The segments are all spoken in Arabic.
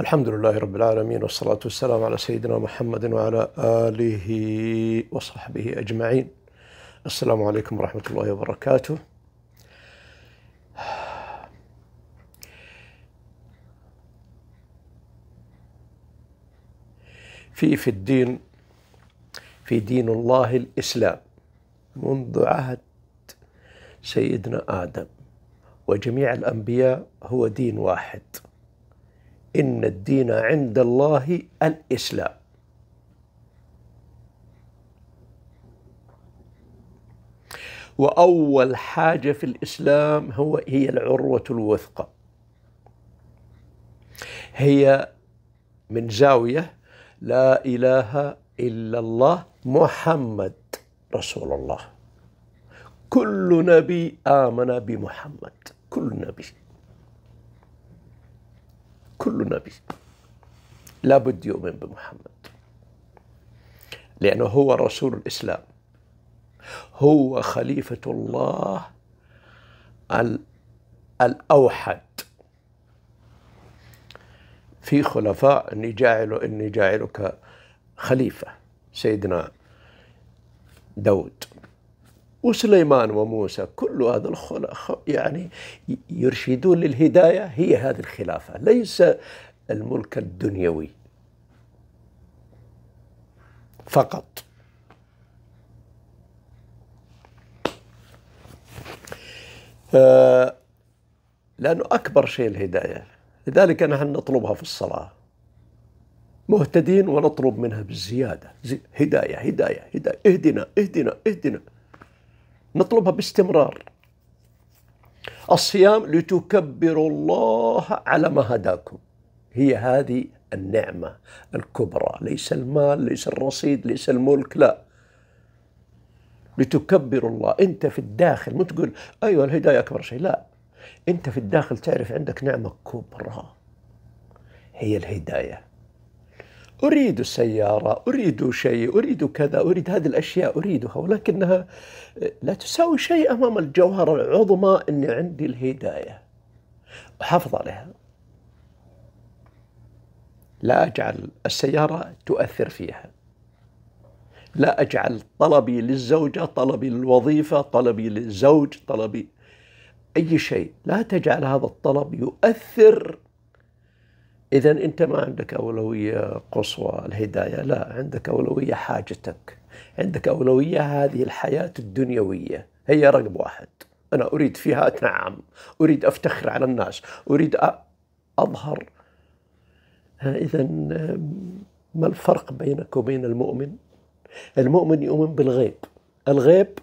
الحمد لله رب العالمين والصلاة والسلام على سيدنا محمد وعلى آله وصحبه أجمعين السلام عليكم ورحمة الله وبركاته في في الدين في دين الله الإسلام منذ عهد سيدنا آدم وجميع الأنبياء هو دين واحد إن الدين عند الله الإسلام وأول حاجة في الإسلام هو هي العروة الوثقى هي من زاوية لا إله إلا الله محمد رسول الله كل نبي آمن بمحمد كل نبي كل نبي لابد يؤمن بمحمد لأنه هو رسول الإسلام هو خليفة الله الأوحد في خلفاء إني جاعل إني جاعلك خليفة سيدنا داود وسليمان وموسى كل هذا يعني يرشدون للهداية هي هذه الخلافة ليس الملك الدنيوي فقط آه لأنه أكبر شيء الهداية لذلك نحن نطلبها في الصلاة مهتدين ونطلب منها بالزيادة هداية هداية هداية اهدنا اهدنا اهدنا نطلبها باستمرار الصيام لتكبروا الله على ما هداكم هي هذه النعمة الكبرى ليس المال ليس الرصيد ليس الملك لا لتكبر الله أنت في الداخل مو تقول أيوة الهداية أكبر شيء لا أنت في الداخل تعرف عندك نعمة كبرى هي الهداية أريد سيارة أريد شيء أريد كذا أريد هذه الأشياء أريدها ولكنها آه، لا تساوي شيء أمام الجوهرة العظمى أني عندي الهداية أحافظ عليها لا أجعل السيارة تؤثر فيها لا أجعل طلبي للزوجة طلبي للوظيفة طلبي للزوج طلبي أي شيء لا تجعل هذا الطلب يؤثر إذا أنت ما عندك أولوية قصوى الهداية لا عندك أولوية حاجتك عندك أولوية هذه الحياة الدنيوية هي رقم واحد أنا أريد فيها أتنعم أريد أفتخر على الناس أريد أظهر إذا ما الفرق بينك وبين المؤمن المؤمن يؤمن بالغيب الغيب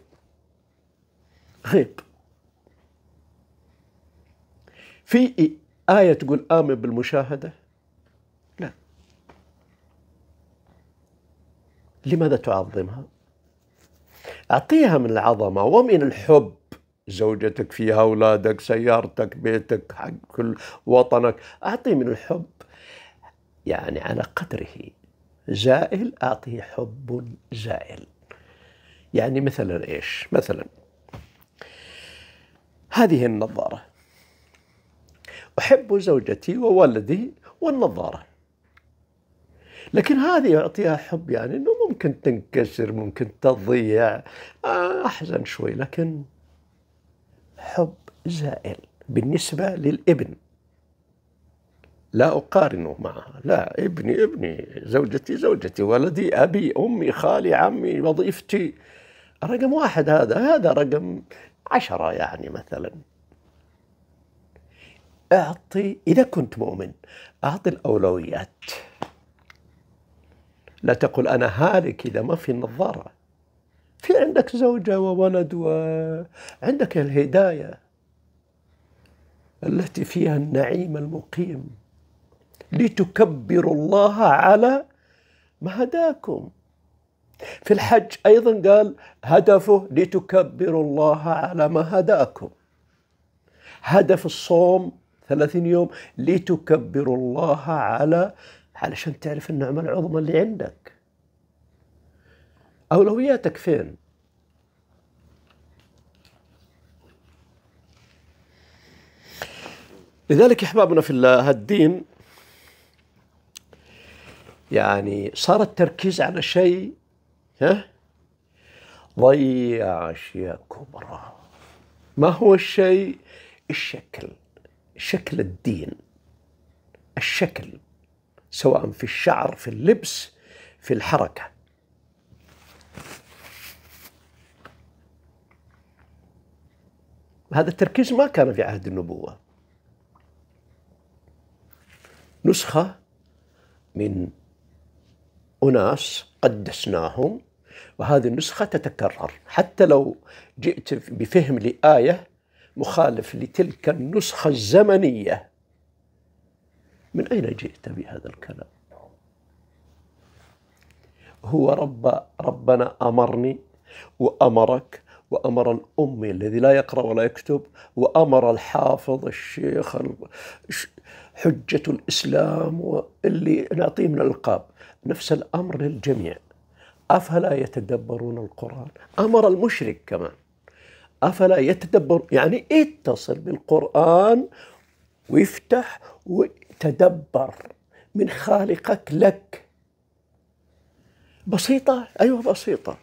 غيب في آية تقول آمن بالمشاهدة لماذا تعظمها؟ أعطيها من العظمة ومن الحب زوجتك فيها أولادك سيارتك بيتك حق كل وطنك أعطي من الحب يعني على قدره زائل أعطيه حب زائل يعني مثلا إيش مثلا هذه النظارة أحب زوجتي وولدي والنظارة لكن هذه يعطيها حب يعني انه ممكن تنكسر ممكن تضيع آه، احزن شوي لكن حب زائل بالنسبه للابن لا أقارنه معها لا ابني ابني زوجتي زوجتي ولدي أبي أمي خالي عمي وظيفتي رقم واحد هذا هذا رقم عشرة يعني مثلا أعطي إذا كنت مؤمن أعطي الأولويات لا تقل أنا هالك إذا ما في نظاره في عندك زوجة وولد وعندك الهداية التي فيها النعيم المقيم لتكبروا الله على ما هداكم في الحج أيضا قال هدفه لتكبروا الله على ما هداكم هدف الصوم ثلاثين يوم لتكبروا الله على علشان تعرف النعمة العظمى اللي عندك أولوياتك فين لذلك احبابنا في الله الدين يعني صار التركيز على شيء ها ضيع اشياء كبرى ما هو الشيء الشكل شكل الدين الشكل سواء في الشعر في اللبس في الحركه هذا التركيز ما كان في عهد النبوه نسخه من اناس قدسناهم وهذه النسخه تتكرر حتى لو جئت بفهم لايه مخالف لتلك النسخه الزمنيه من أين جئت بهذا الكلام هو رب ربنا أمرني وأمرك وأمر الأمي الذي لا يقرأ ولا يكتب وأمر الحافظ الشيخ حجة الإسلام اللي نعطيه من الألقاب نفس الأمر للجميع أفلا يتدبرون القرآن أمر المشرك كمان أفلا يتدبر يعني اتصل بالقرآن ويفتح وي تدبر من خالقك لك بسيطة أيوة بسيطة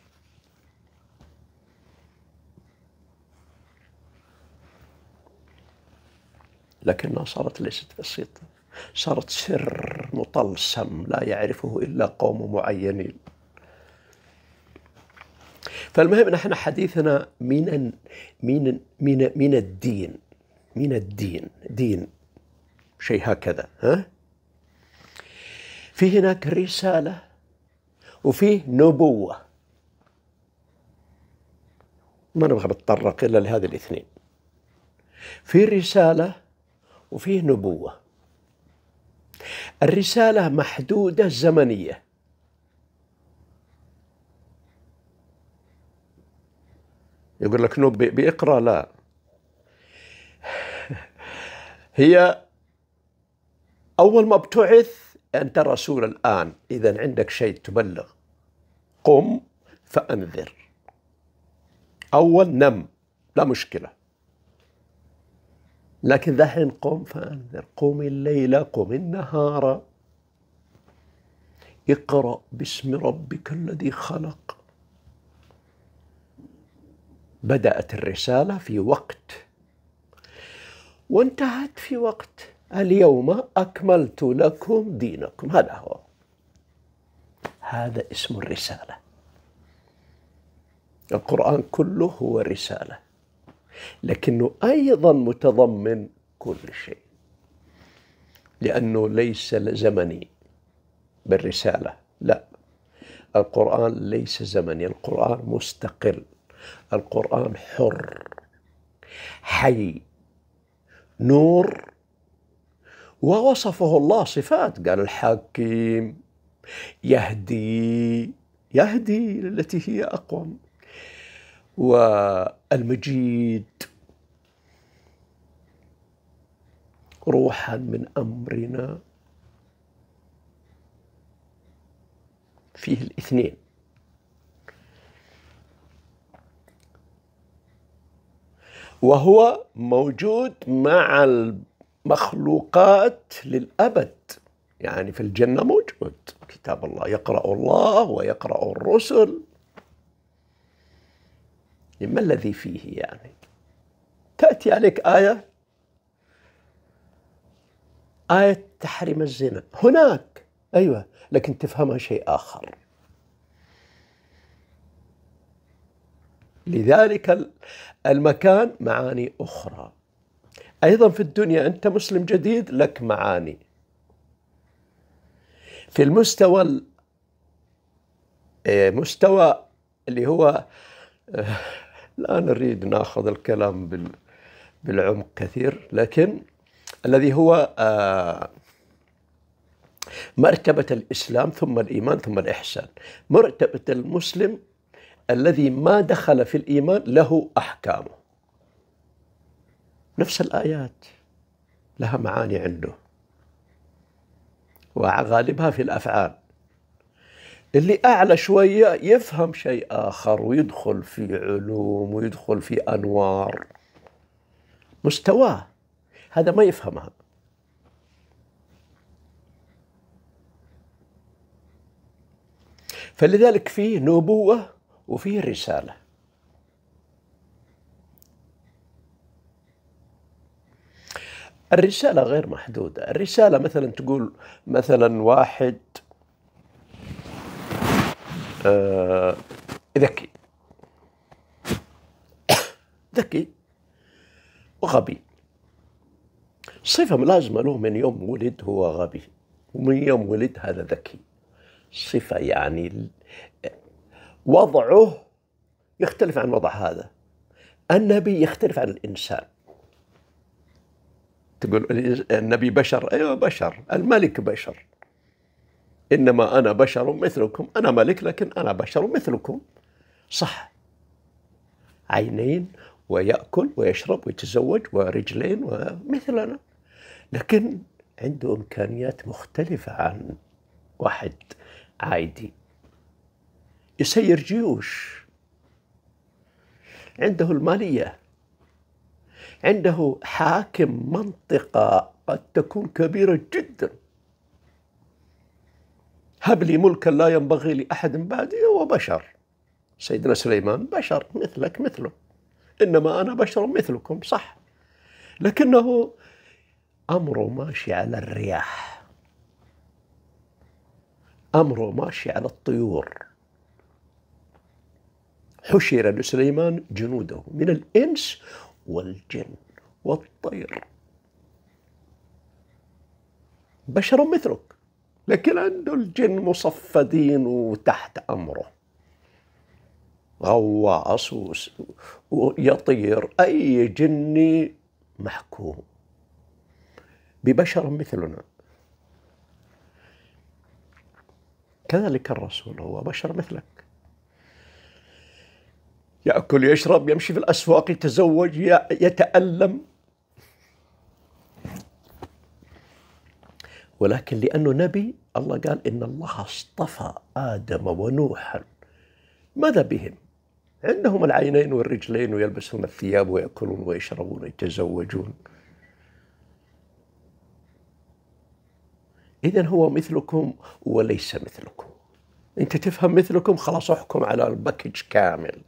لكنها صارت ليست بسيطة صارت سر مطلسم لا يعرفه إلا قوم معينين فالمهم نحن حديثنا من من من من الدين من الدين دين شيء هكذا ها في هناك رسالة وفيه نبوة ما نبغى نتطرق إلا لهذه الاثنين في رسالة وفيه نبوة الرسالة محدودة زمنية يقول لك نبي بيقرأ لا هي أول ما ابتعث أنت رسول الآن إذا عندك شيء تبلغ قم فأنذر أول نم لا مشكلة لكن ذحين قم فأنذر قم الليل قم النهار اقرأ باسم ربك الذي خلق بدأت الرسالة في وقت وانتهت في وقت اليوم أكملت لكم دينكم هذا هو هذا اسم الرسالة القرآن كله هو رسالة لكنه أيضا متضمن كل شيء لأنه ليس زمني بالرسالة لا القرآن ليس زمني القرآن مستقل القرآن حر حي نور ووصفه الله صفات قال الحكيم يهدي يهدي التي هي أقوم والمجيد روحا من أمرنا فيه الاثنين وهو موجود مع مخلوقات للأبد يعني في الجنة موجود كتاب الله يقرأ الله ويقرأ الرسل ما الذي فيه يعني تأتي عليك آية آية تحرم الزنا هناك أيوة لكن تفهمها شيء آخر لذلك المكان معاني أخرى أيضا في الدنيا أنت مسلم جديد لك معاني في المستوى إيه، مستوى اللي هو آه، لا نريد ناخذ الكلام بالعمق كثير لكن الذي هو آه، مرتبة الإسلام ثم الإيمان ثم الإحسان مرتبة المسلم الذي ما دخل في الإيمان له أحكامه نفس الآيات لها معاني عنده وغالبها في الأفعال اللي أعلى شوية يفهم شيء آخر ويدخل في علوم ويدخل في أنوار مستواه هذا ما يفهمها فلذلك فيه نبوة وفيه رسالة الرسالة غير محدودة الرسالة مثلا تقول مثلا واحد آه ذكي ذكي وغبي صفة ملازمة له من يوم ولد هو غبي ومن يوم ولد هذا ذكي صفة يعني وضعه يختلف عن وضع هذا النبي يختلف عن الإنسان تقول النبي بشر ايوه بشر الملك بشر انما انا بشر مثلكم انا ملك لكن انا بشر مثلكم صح عينين ويأكل ويشرب ويتزوج ورجلين ومثلنا لكن عنده إمكانيات مختلفة عن واحد عادي يسير جيوش عنده المالية عنده حاكم منطقة قد تكون كبيرة جدا هب لي ملكا لا ينبغي لأحد بعدي هو بشر سيدنا سليمان بشر مثلك مثله إنما أنا بشر مثلكم صح لكنه أمره ماشي على الرياح أمره ماشي على الطيور حشر لسليمان جنوده من الإنس والجن والطير بشر مثلك لكن عنده الجن مصفدين وتحت أمره غواص ويطير أي جني محكوم ببشر مثلنا كذلك الرسول هو بشر مثلك يأكل يشرب يمشي في الأسواق يتزوج يتألم ولكن لأنه نبي الله قال إن الله اصطفى آدم ونوحا ماذا بهم؟ عندهم العينين والرجلين ويلبسون الثياب ويأكلون ويشربون ويتزوجون إذا هو مثلكم وليس مثلكم أنت تفهم مثلكم خلاص أحكم على الباكج كامل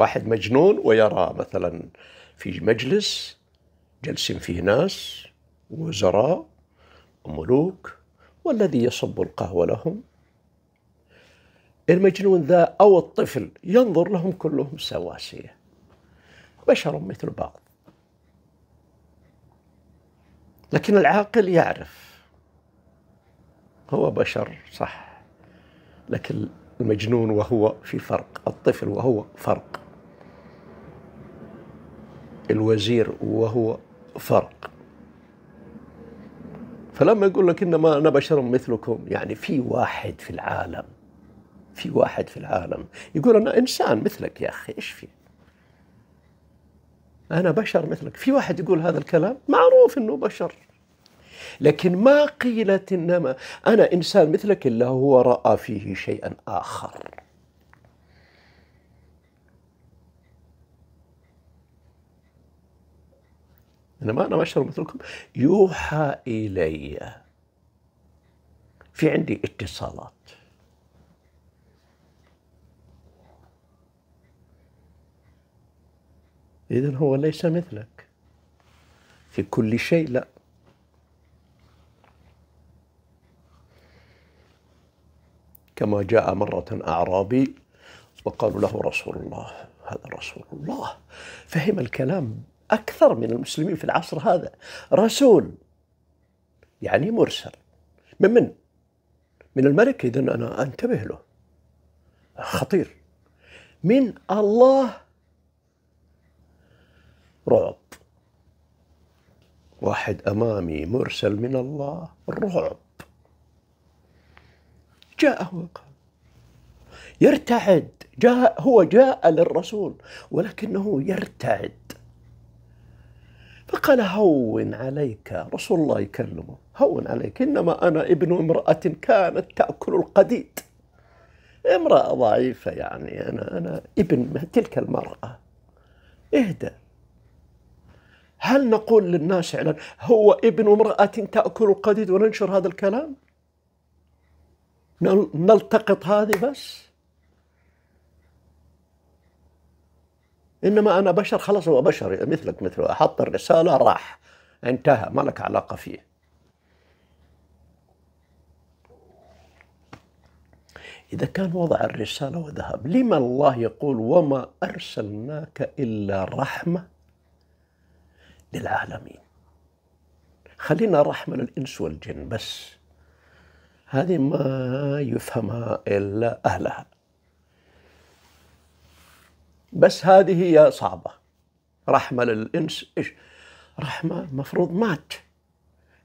واحد مجنون ويرى مثلا في مجلس جالسين فيه ناس وزراء وملوك والذي يصب القهوة لهم المجنون ذا أو الطفل ينظر لهم كلهم سواسية بشر مثل بعض لكن العاقل يعرف هو بشر صح لكن المجنون وهو في فرق الطفل وهو فرق الوزير وهو فرق فلما يقول لك انما انا بشر مثلكم يعني في واحد في العالم في واحد في العالم يقول انا انسان مثلك يا اخي ايش في انا بشر مثلك في واحد يقول هذا الكلام معروف انه بشر لكن ما قيلت انما انا انسان مثلك الا هو راى فيه شيئا اخر إنما أنا بشر مثلكم يوحى إلي في عندي اتصالات إذا هو ليس مثلك في كل شيء لا كما جاء مرة أعرابي وقالوا له رسول الله هذا رسول الله فهم الكلام أكثر من المسلمين في العصر هذا رسول يعني مرسل من من؟ من الملك إذا أنا أنتبه له خطير من الله رعب واحد أمامي مرسل من الله رعب جاء هو يرتعد جاء هو جاء للرسول ولكنه يرتعد فقال هون عليك رسول الله يكلمه هون عليك إنما أنا ابن امرأة كانت تأكل القديد امرأة ضعيفة يعني أنا أنا ابن تلك المرأة اهدى هل نقول للناس فعلا هو ابن امرأة تأكل القديد وننشر هذا الكلام نلتقط هذه بس انما انا بشر خلاص هو بشر مثلك مثله حط الرساله راح انتهى ما لك علاقه فيه إذا كان وضع الرسالة وذهب لما الله يقول وما أرسلناك إلا رحمة للعالمين خلينا رحمة للإنس والجن بس هذه ما يفهمها إلا أهلها بس هذه هي صعبة رحمة للإنس إيش رحمة مفروض مات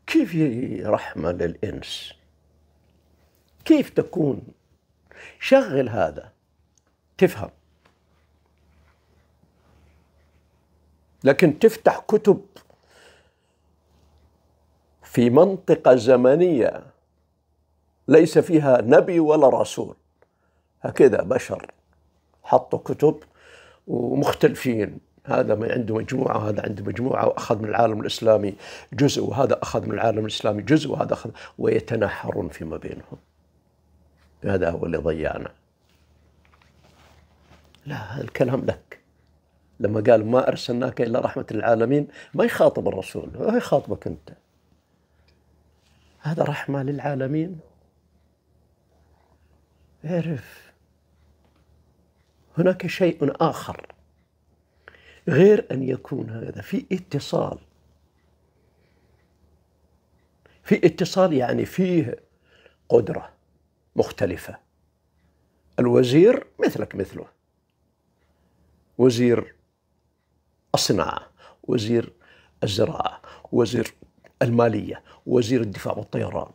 كيف هي رحمة للإنس كيف تكون شغل هذا تفهم لكن تفتح كتب في منطقة زمنية ليس فيها نبي ولا رسول هكذا بشر حطوا كتب ومختلفين هذا ما عنده مجموعة وهذا عنده مجموعة وأخذ من العالم الإسلامي جزء وهذا أخذ من العالم الإسلامي جزء وهذا أخذ ويتناحرون فيما بينهم هذا هو اللي ضيعنا لا هذا الكلام لك لما قال ما أرسلناك إلا رحمة للعالمين ما يخاطب الرسول ما يخاطبك أنت هذا رحمة للعالمين اعرف هناك شيء آخر غير أن يكون هذا في اتصال في اتصال يعني فيه قدرة مختلفة الوزير مثلك مثله وزير الصناعة وزير الزراعة وزير المالية وزير الدفاع والطيران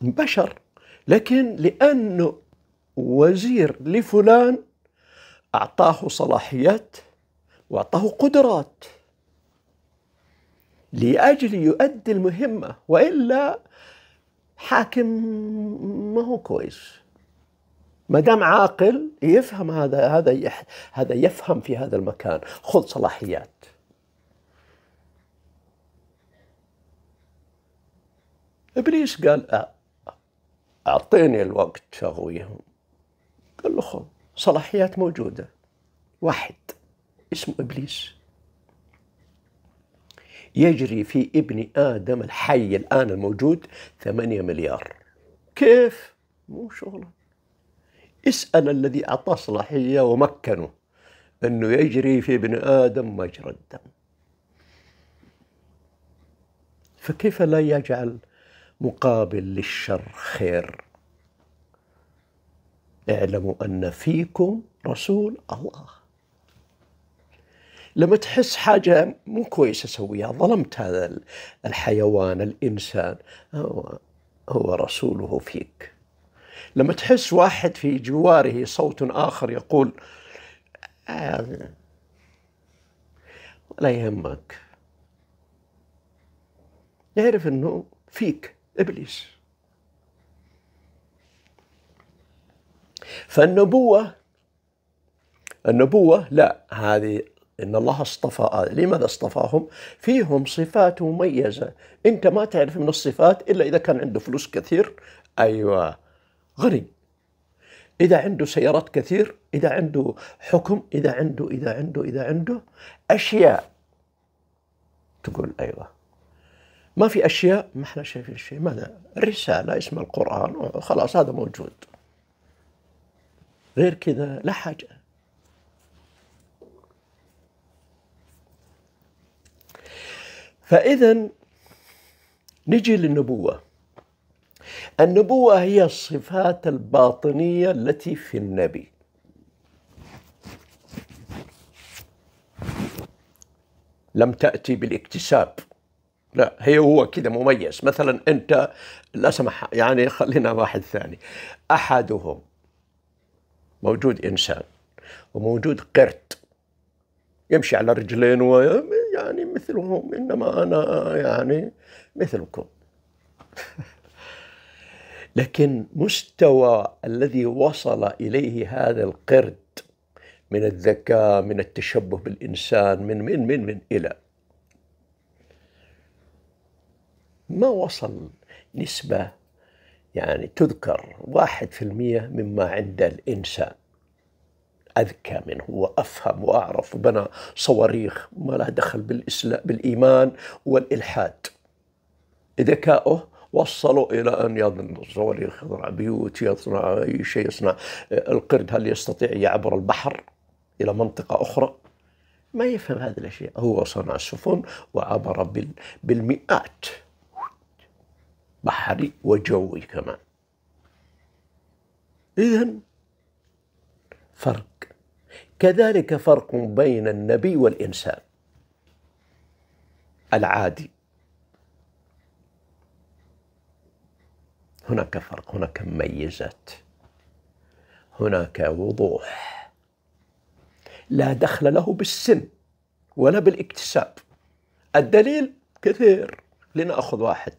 بشر لكن لأنه وزير لفلان أعطاه صلاحيات وأعطاه قدرات لأجل يؤدي المهمة وإلا حاكم ما هو كويس ما دام عاقل يفهم هذا هذا هذا يفهم في هذا المكان خذ صلاحيات ابليس قال اعطيني الوقت اغويهم قال له خذ صلاحيات موجودة واحد اسمه إبليس يجري في ابن آدم الحي الآن الموجود ثمانية مليار كيف؟ مو شغله اسأل الذي أعطاه صلاحية ومكنه أنه يجري في ابن آدم مجرى الدم فكيف لا يجعل مقابل للشر خير اعلموا أن فيكم رسول الله لما تحس حاجة مو كويسة سويها ظلمت هذا الحيوان الإنسان هو, هو رسوله فيك لما تحس واحد في جواره صوت آخر يقول آه لا يهمك يعرف أنه فيك إبليس فالنبوة النبوة لا هذه إن الله اصطفى لماذا اصطفاهم فيهم صفات مميزة أنت ما تعرف من الصفات إلا إذا كان عنده فلوس كثير أيوة غني إذا عنده سيارات كثير إذا عنده حكم إذا عنده إذا عنده إذا عنده أشياء تقول أيوة ما في أشياء ما احنا شايفين شيء ماذا الرسالة اسم القرآن خلاص هذا موجود غير كذا لا حاجة فإذا نجي للنبوة النبوة هي الصفات الباطنية التي في النبي لم تأتي بالاكتساب لا هي هو كذا مميز مثلا أنت لا سمح يعني خلينا واحد ثاني أحدهم موجود انسان وموجود قرد يمشي على رجلين يعني مثلهم انما انا يعني مثلكم لكن مستوى الذي وصل اليه هذا القرد من الذكاء من التشبه بالانسان من من من من الى ما وصل نسبه يعني تذكر واحد في المية مما عند الإنسان أذكى منه وأفهم وأعرف وبنى صواريخ ما لها دخل بالإسلام بالإيمان والإلحاد ذكاؤه وصلوا إلى أن يظن صواريخ يصنع بيوت يصنع أي شيء يصنع آه، القرد هل يستطيع يعبر البحر إلى منطقة أخرى ما يفهم هذه الأشياء هو صنع السفن وعبر بالمئات بحري وجوي كمان إذا فرق كذلك فرق بين النبي والإنسان العادي هناك فرق هناك مميزات هناك وضوح لا دخل له بالسن ولا بالاكتساب الدليل كثير لنأخذ واحد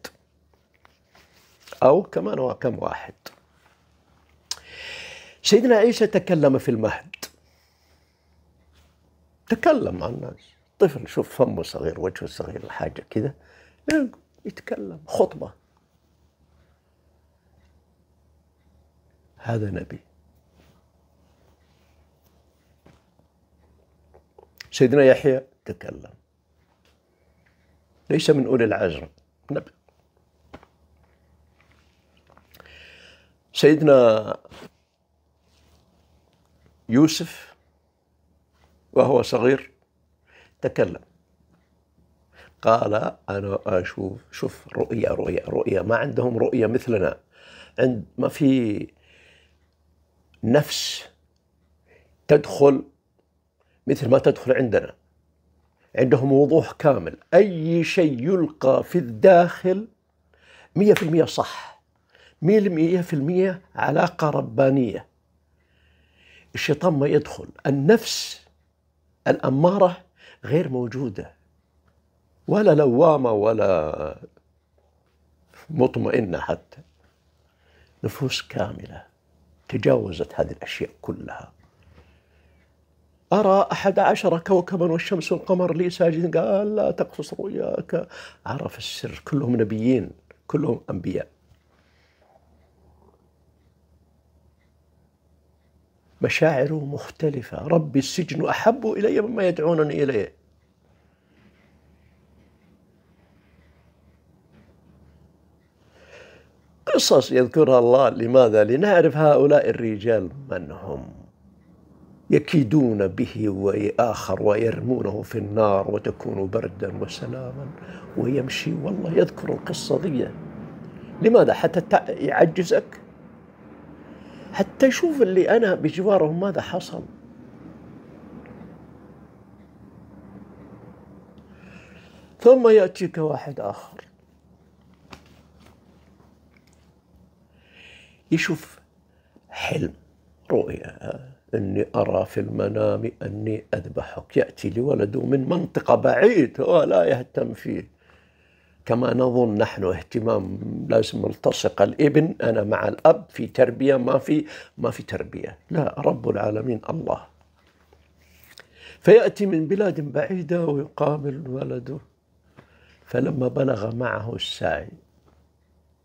أو كمان كم واحد سيدنا عيسى تكلم في المهد تكلم مع الناس طفل شوف فمه صغير وجهه صغير الحاجة كذا يتكلم خطبة هذا نبي سيدنا يحيى تكلم ليس من أولي العزم نبي سيدنا يوسف وهو صغير تكلم قال انا اشوف شوف رؤيا رؤيا رؤيا ما عندهم رؤيا مثلنا عند ما في نفس تدخل مثل ما تدخل عندنا عندهم وضوح كامل اي شيء يلقى في الداخل 100% صح مية في المية علاقة ربانية الشيطان ما يدخل النفس الأمارة غير موجودة ولا لوامة ولا مطمئنة حتى نفوس كاملة تجاوزت هذه الأشياء كلها أرى أحد عشر كوكبا والشمس والقمر لي ساجدين قال لا تقصص رؤياك عرف السر كلهم نبيين كلهم أنبياء مشاعره مختلفة ربي السجن أحب إلي مما يدعونني إليه قصص يذكرها الله لماذا؟ لنعرف هؤلاء الرجال من هم يكيدون به وآخر ويرمونه في النار وتكون بردا وسلاما ويمشي والله يذكر القصة ذي لماذا؟ حتى يعجزك حتى يشوف اللي أنا بجوارهم ماذا حصل ثم يأتيك واحد آخر يشوف حلم رؤيا اني ارى في المنام اني اذبحك ياتي لولده من منطقه بعيد ولا يهتم فيه كما نظن نحن اهتمام لازم التصق الابن انا مع الاب في تربيه ما في ما في تربيه لا رب العالمين الله فياتي من بلاد بعيده ويقابل ولده فلما بلغ معه السعي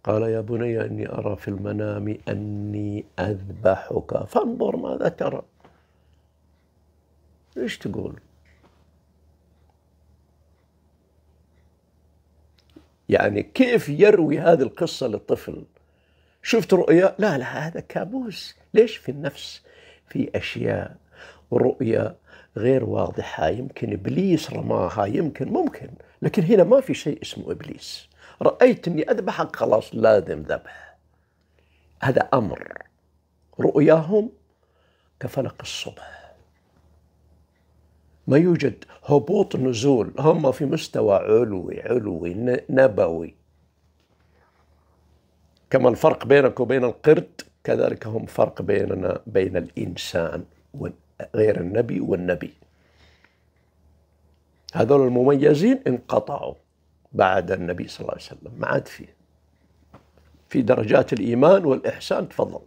قال يا بني اني ارى في المنام اني اذبحك فانظر ماذا ترى ايش تقول يعني كيف يروي هذه القصة للطفل شفت رؤيا لا لا هذا كابوس ليش في النفس في أشياء رؤيا غير واضحة يمكن إبليس رماها يمكن ممكن لكن هنا ما في شيء اسمه إبليس رأيت أني أذبحك خلاص لازم ذبح هذا أمر رؤياهم كفلق الصبح ما يوجد هبوط نزول هم في مستوى علوي علوي نبوي كما الفرق بينك وبين القرد كذلك هم فرق بيننا بين الإنسان غير النبي والنبي هذول المميزين انقطعوا بعد النبي صلى الله عليه وسلم ما عاد فيه في درجات الإيمان والإحسان تفضل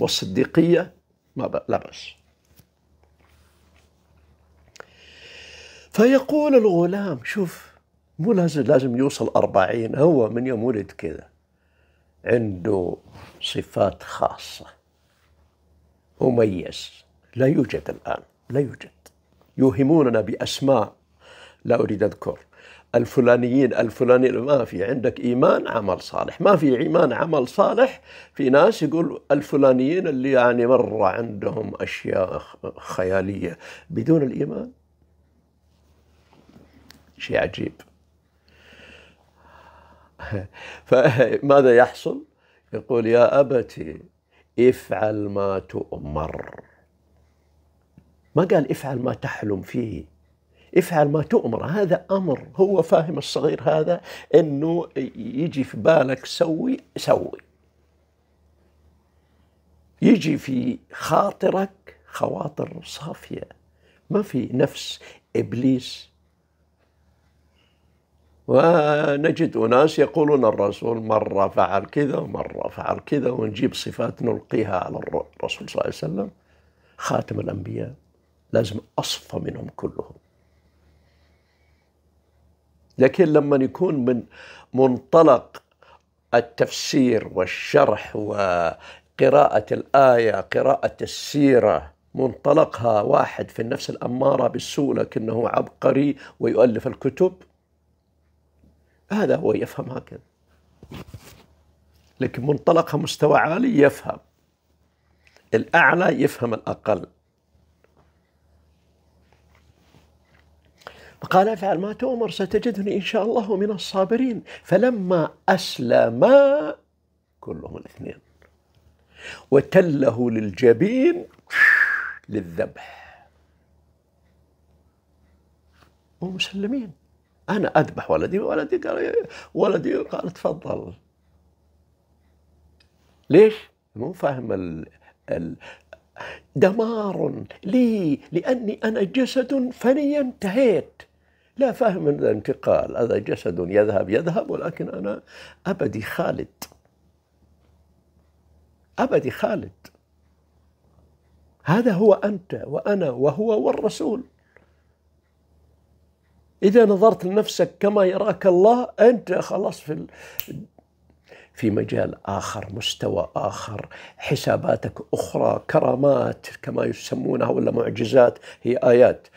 والصديقية ما لا بأس فيقول الغلام شوف مو لازم لازم يوصل أربعين هو من يوم ولد كذا عنده صفات خاصة مميز لا يوجد الآن لا يوجد يوهموننا بأسماء لا أريد أذكر الفلانيين الفلانيين ما في عندك إيمان عمل صالح ما في إيمان عمل صالح في ناس يقول الفلانيين اللي يعني مرة عندهم أشياء خيالية بدون الإيمان شيء عجيب فماذا يحصل يقول يا أبتي افعل ما تؤمر ما قال افعل ما تحلم فيه افعل ما تؤمر هذا امر هو فاهم الصغير هذا انه يجي في بالك سوي سوي يجي في خاطرك خواطر صافيه ما في نفس ابليس ونجد أناس يقولون الرسول مرة فعل كذا ومرة فعل كذا ونجيب صفات نلقيها على الرسول صلى الله عليه وسلم خاتم الأنبياء لازم أصفى منهم كلهم لكن لما يكون من منطلق التفسير والشرح وقراءة الآية قراءة السيرة منطلقها واحد في النفس الأمارة بالسوء لكنه عبقري ويؤلف الكتب هذا هو يفهم هكذا لكن منطلقها مستوى عالي يفهم الأعلى يفهم الأقل فقال افعل ما تؤمر ستجدني إن شاء الله من الصابرين فلما أسلم كلهم الاثنين وتله للجبين للذبح ومسلمين انا اذبح ولدي ولدي قال إيه، ولدي قال تفضل ليش؟ مو فاهم ال... ال... دمار لي لاني انا جسد فني انتهيت لا فاهم من الانتقال هذا جسد يذهب يذهب ولكن انا ابدي خالد ابدي خالد هذا هو انت وانا وهو والرسول إذا نظرت لنفسك كما يراك الله أنت خلاص في في مجال آخر مستوى آخر حساباتك أخرى كرامات كما يسمونها ولا معجزات هي آيات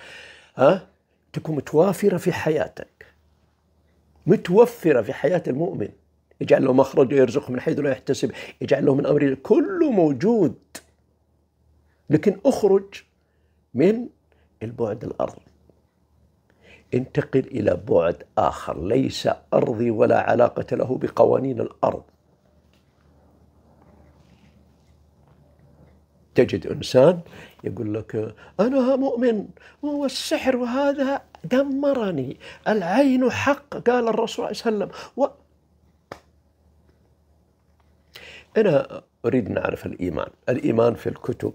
ها تكون متوافرة في حياتك متوفرة في حياة المؤمن يجعل له مخرج ويرزقه من حيث لا يحتسب يجعل له من أمره كله موجود لكن أخرج من البعد الأرضي انتقل إلى بعد آخر ليس أرضي ولا علاقة له بقوانين الأرض تجد إنسان يقول لك أنا مؤمن والسحر وهذا دمرني العين حق قال الرسول صلى الله عليه وسلم و أنا أريد نعرف الإيمان الإيمان في الكتب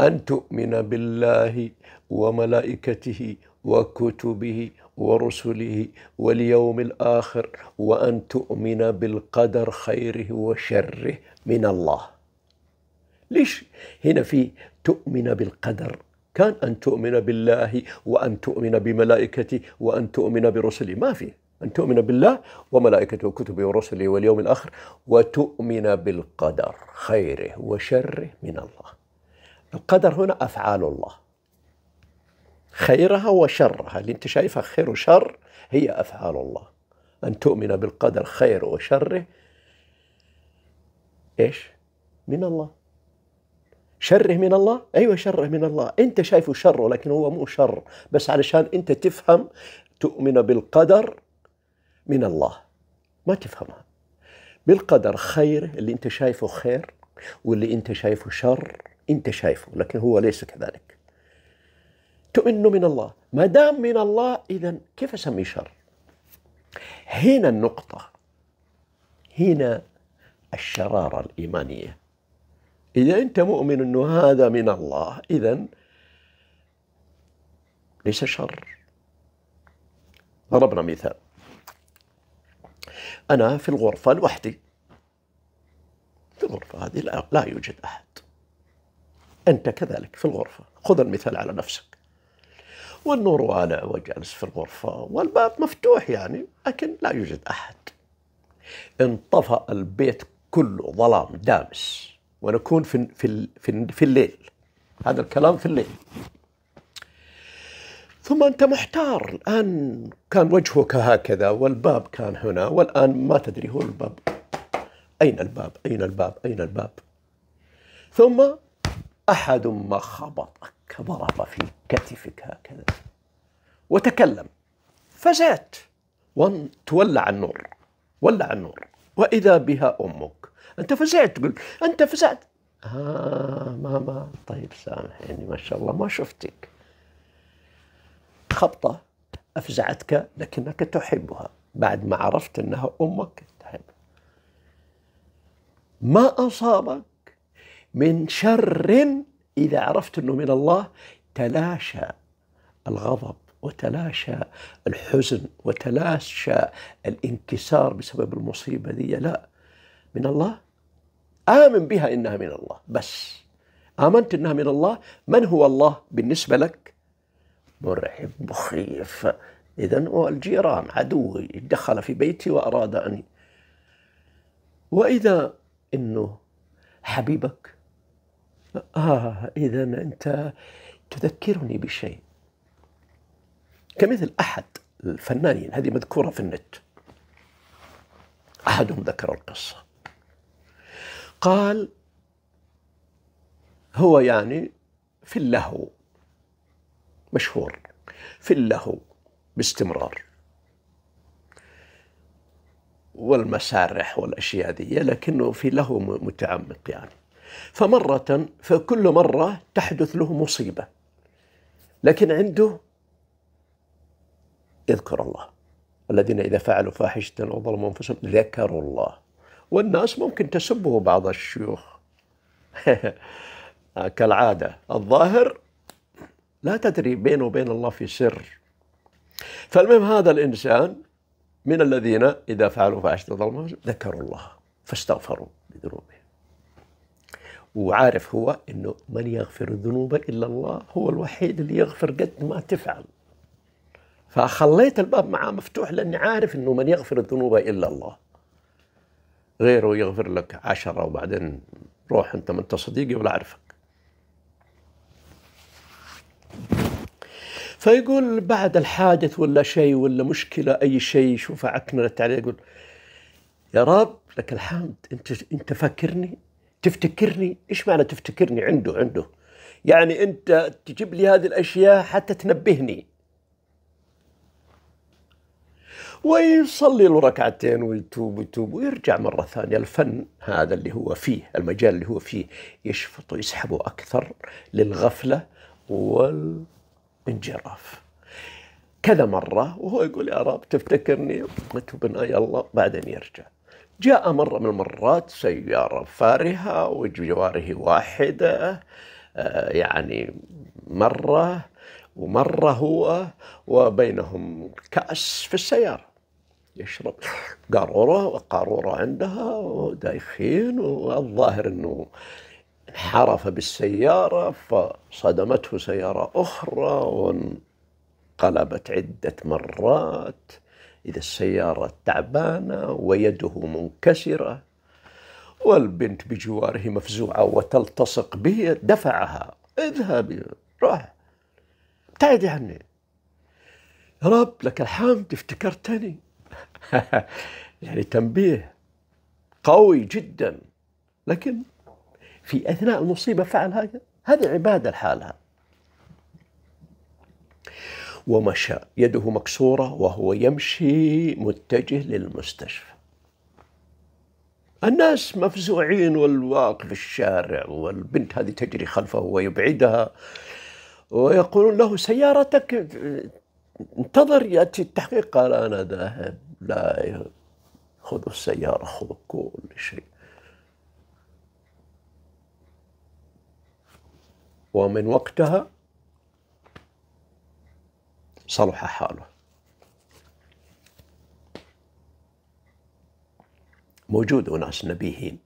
أن تؤمن بالله وملائكته وكتبه ورسله واليوم الاخر وان تؤمن بالقدر خيره وشره من الله ليش هنا في تؤمن بالقدر كان ان تؤمن بالله وان تؤمن بملائكته وان تؤمن برسله ما في ان تؤمن بالله وملائكته وكتبه ورسله واليوم الاخر وتؤمن بالقدر خيره وشره من الله القدر هنا افعال الله خيرها وشرها اللي انت شايفها خير وشر هي افعال الله ان تؤمن بالقدر خير وشره ايش من الله شره من الله ايوه شره من الله انت شايفه شر لكن هو مو شر بس علشان انت تفهم تؤمن بالقدر من الله ما تفهمها بالقدر خير اللي انت شايفه خير واللي انت شايفه شر انت شايفه لكن هو ليس كذلك تؤمنه من الله ما دام من الله إذا كيف أسميه شر هنا النقطة هنا الشرارة الإيمانية إذا أنت مؤمن أنه هذا من الله إذا ليس شر ضربنا مثال أنا في الغرفة لوحدي في الغرفة هذه لا, لا يوجد أحد أنت كذلك في الغرفة خذ المثال على نفسك والنور والع وجالس في الغرفة والباب مفتوح يعني لكن لا يوجد أحد انطفأ البيت كله ظلام دامس ونكون في في في, في الليل هذا الكلام في الليل ثم أنت محتار الآن كان وجهك هكذا والباب كان هنا والآن ما تدري هو الباب أين الباب أين الباب أين الباب ثم أحد ما خبطك ضرب فيك كتفك هكذا وتكلم فجات تولع النور ولع النور وإذا بها أمك أنت فزعت تقول أنت فزعت آه ماما طيب سامحيني ما شاء الله ما شفتك خبطة أفزعتك لكنك تحبها بعد ما عرفت أنها أمك تحب ما أصابك من شر إذا عرفت أنه من الله تلاشى الغضب وتلاشى الحزن وتلاشى الانكسار بسبب المصيبه دي لا من الله امن بها انها من الله بس امنت انها من الله من هو الله بالنسبه لك مرعب مخيف اذا والجيران عدوي دخل في بيتي واراد ان واذا انه حبيبك آه إذا أنت تذكرني بشيء كمثل أحد الفنانين هذه مذكورة في النت أحدهم ذكر القصة قال هو يعني في اللهو مشهور في اللهو باستمرار والمسارح والأشياء هذه لكنه في لهو متعمق يعني فمرة فكل مرة تحدث له مصيبة لكن عنده يذكر الله الذين إذا فعلوا فاحشة أو ظلموا أنفسهم ذكروا الله والناس ممكن تسبه بعض الشيوخ كالعادة الظاهر لا تدري بينه وبين الله في سر فالمهم هذا الإنسان من الذين إذا فعلوا فاحشة ظلموا ذكروا الله فاستغفروا بذنوبهم وعارف هو انه من يغفر الذنوب الا الله هو الوحيد اللي يغفر قد ما تفعل فخليت الباب معاه مفتوح لاني عارف انه من يغفر الذنوب الا الله غيره يغفر لك عشرة وبعدين روح انت ما انت صديقي ولا اعرفك فيقول بعد الحادث ولا شيء ولا مشكله اي شيء شوف عكنرت عليه يقول يا رب لك الحمد انت انت فاكرني تفتكرني ايش معنى تفتكرني عنده عنده يعني انت تجيب لي هذه الاشياء حتى تنبهني ويصلي له ركعتين ويتوب ويتوب ويرجع مرة ثانية الفن هذا اللي هو فيه المجال اللي هو فيه يشفطه يسحبه أكثر للغفلة والانجراف كذا مرة وهو يقول يا رب تفتكرني قلت بنا يلا بعدين يرجع جاء مرة من المرات سيارة فارهة وجواره واحدة آه، يعني مرة ومرة هو وبينهم كأس في السيارة يشرب قارورة وقارورة عندها ودايخين والظاهر أنه انحرف بالسيارة فصدمته سيارة أخرى وانقلبت عدة مرات إذا السيارة تعبانة ويده منكسرة والبنت بجواره مفزوعة وتلتصق به دفعها اذهبي روح ابتعدي عني يا رب لك الحمد افتكرتني يعني تنبيه قوي جدا لكن في أثناء المصيبة فعل هذا هذه عبادة لحالها ومشى يده مكسورة وهو يمشي متجه للمستشفى الناس مفزوعين والواقف في الشارع والبنت هذه تجري خلفه ويبعدها ويقولون له سيارتك انتظر يأتي التحقيق قال أنا ذاهب لا خذوا السيارة خذوا كل شيء ومن وقتها صلح حاله موجود أناس نبيهين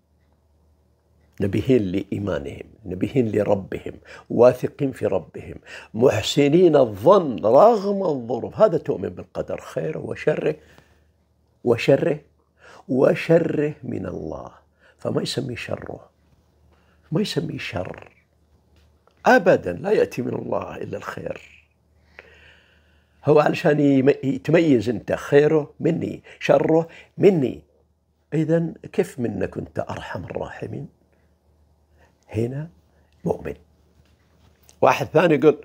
نبيهين لإيمانهم نبيهين لربهم واثقين في ربهم محسنين الظن رغم الظروف هذا تؤمن بالقدر خيره وشره وشره وشره من الله فما يسميه شره ما يسميه شر أبدا لا يأتي من الله إلا الخير هو علشان يتميز انت خيره مني شره مني اذا كيف منك انت ارحم الراحمين هنا مؤمن واحد ثاني يقول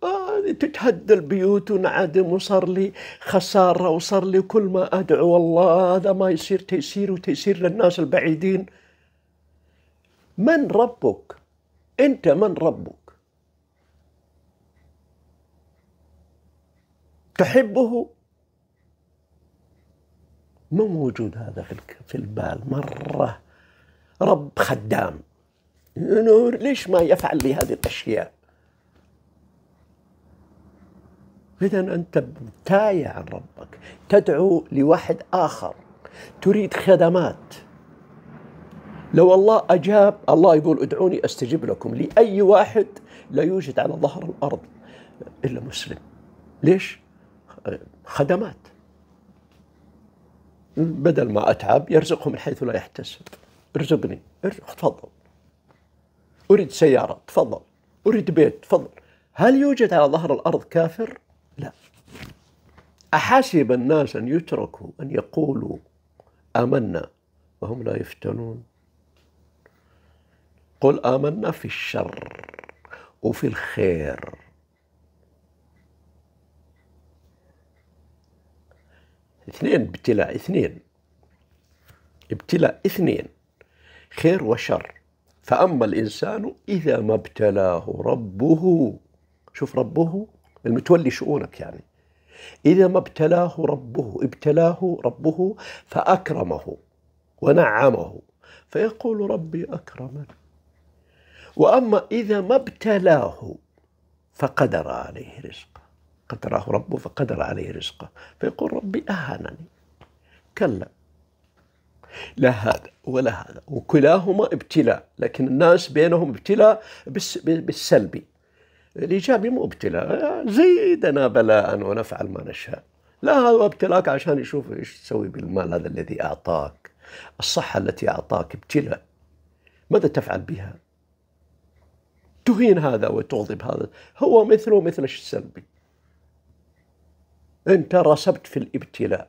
تتهد آه، تتهدى البيوت وانعدم وصار لي خسارة وصار لي كل ما أدعو الله هذا ما يصير تيسير وتيسير للناس البعيدين من ربك أنت من ربك تحبه مو موجود هذا في في البال مره رب خدام ليش ما يفعل لي هذه الاشياء اذا انت تايه عن ربك تدعو لواحد اخر تريد خدمات لو الله اجاب الله يقول ادعوني استجب لكم لاي واحد لا يوجد على ظهر الارض الا مسلم ليش خدمات بدل ما اتعب يرزقهم من حيث لا يحتسب ارزقني ارزق تفضل اريد سياره تفضل اريد بيت تفضل هل يوجد على ظهر الارض كافر؟ لا احاسب الناس ان يتركوا ان يقولوا امنا وهم لا يفتنون قل امنا في الشر وفي الخير اثنين ابتلاء اثنين ابتلاء اثنين خير وشر فأما الإنسان إذا ما ابتلاه ربه شوف ربه المتولي شؤونك يعني إذا ما ابتلاه ربه ابتلاه ربه فأكرمه ونعمه فيقول ربي أكرمن وأما إذا ما ابتلاه فقدر عليه رزقه قدره ربه فقدر عليه رزقه فيقول ربي أهانني كلا لا هذا ولا هذا وكلاهما ابتلاء لكن الناس بينهم ابتلاء بالسلبي الإيجابي مو ابتلاء زيدنا بلاء ونفعل ما نشاء لا هذا ابتلاك عشان يشوف ايش تسوي بالمال هذا الذي أعطاك الصحة التي أعطاك ابتلاء ماذا تفعل بها تهين هذا وتغضب هذا هو مثله مثل السلبي أنت رسبت في الابتلاء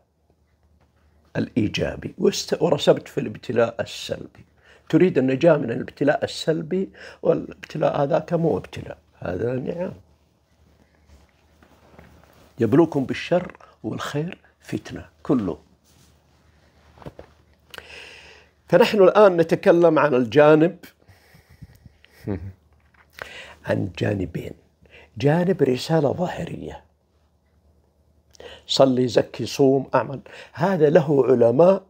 الإيجابي ورسبت في الابتلاء السلبي تريد النجاة من الابتلاء السلبي والابتلاء هذاك مو ابتلاء هذا نعم يبلوكم بالشر والخير فتنة كله فنحن الآن نتكلم عن الجانب عن جانبين جانب رسالة ظاهرية صلي زكي صوم أعمل هذا له علماء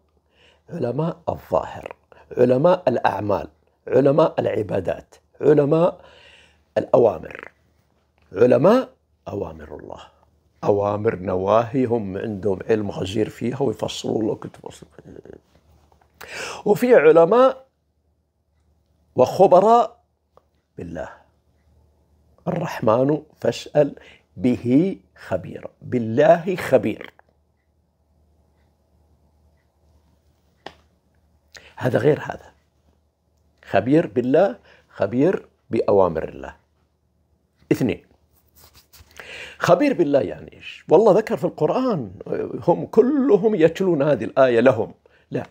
علماء الظاهر علماء الأعمال علماء العبادات علماء الأوامر علماء أوامر الله أوامر نواهي هم عندهم علم غزير فيها ويفصلوا لك وفي علماء وخبراء بالله الرحمن فاسأل به خبير بالله خبير هذا غير هذا خبير بالله خبير بأوامر الله اثنين خبير بالله يعني ايش؟ والله ذكر في القرآن هم كلهم يتلون هذه الآية لهم لا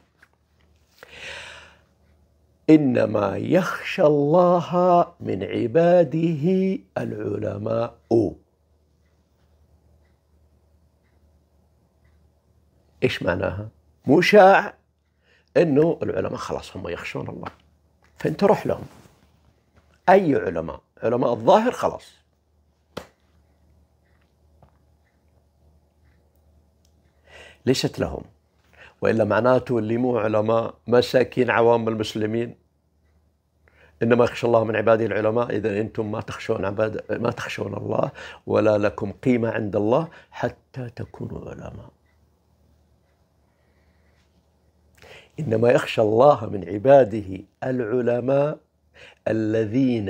إنما يخشى الله من عباده العلماء ايش معناها؟ مو شاع انه العلماء خلاص هم يخشون الله فانت روح لهم اي علماء علماء الظاهر خلاص ليست لهم والا معناته اللي مو علماء مساكين عوام المسلمين انما يخشى الله من عباده العلماء اذا انتم ما تخشون عباد ما تخشون الله ولا لكم قيمه عند الله حتى تكونوا علماء انما يخشى الله من عباده العلماء الذين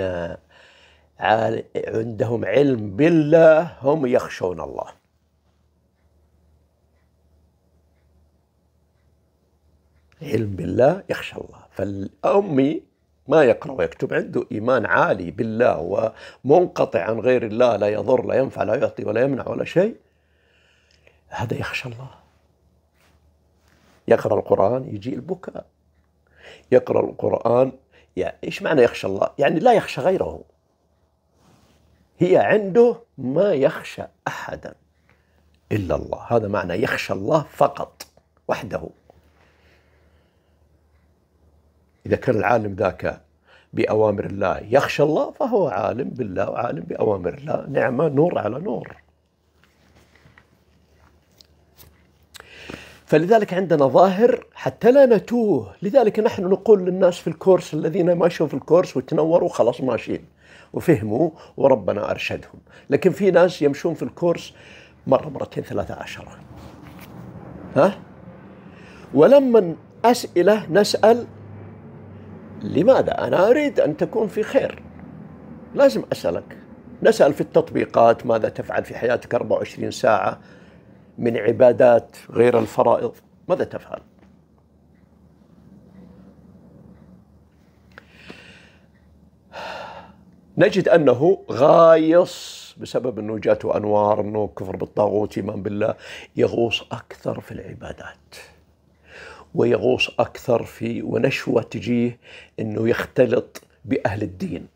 عندهم علم بالله هم يخشون الله علم بالله يخشى الله فالأمي ما يقرأ ويكتب عنده إيمان عالي بالله ومنقطع عن غير الله لا يضر لا ينفع لا يعطي ولا يمنع ولا شيء هذا يخشى الله يقرا القران يجي البكاء يقرا القران يعني ايش معنى يخشى الله؟ يعني لا يخشى غيره هي عنده ما يخشى احدا الا الله هذا معنى يخشى الله فقط وحده اذا كان العالم ذاك باوامر الله يخشى الله فهو عالم بالله وعالم باوامر الله نعمه نور على نور فلذلك عندنا ظاهر حتى لا نتوه لذلك نحن نقول للناس في الكورس الذين ماشوا في الكورس وتنوروا خلاص ماشيين وفهموا وربنا أرشدهم لكن في ناس يمشون في الكورس مرة مرتين ثلاثة عشرة ها ولما أسئلة نسأل لماذا أنا أريد أن تكون في خير لازم أسألك نسأل في التطبيقات ماذا تفعل في حياتك 24 ساعة من عبادات غير الفرائض ماذا تفعل نجد انه غايص بسبب انه جاته انوار انه كفر بالطاغوت ايمان بالله يغوص اكثر في العبادات ويغوص اكثر في ونشوه تجيه انه يختلط باهل الدين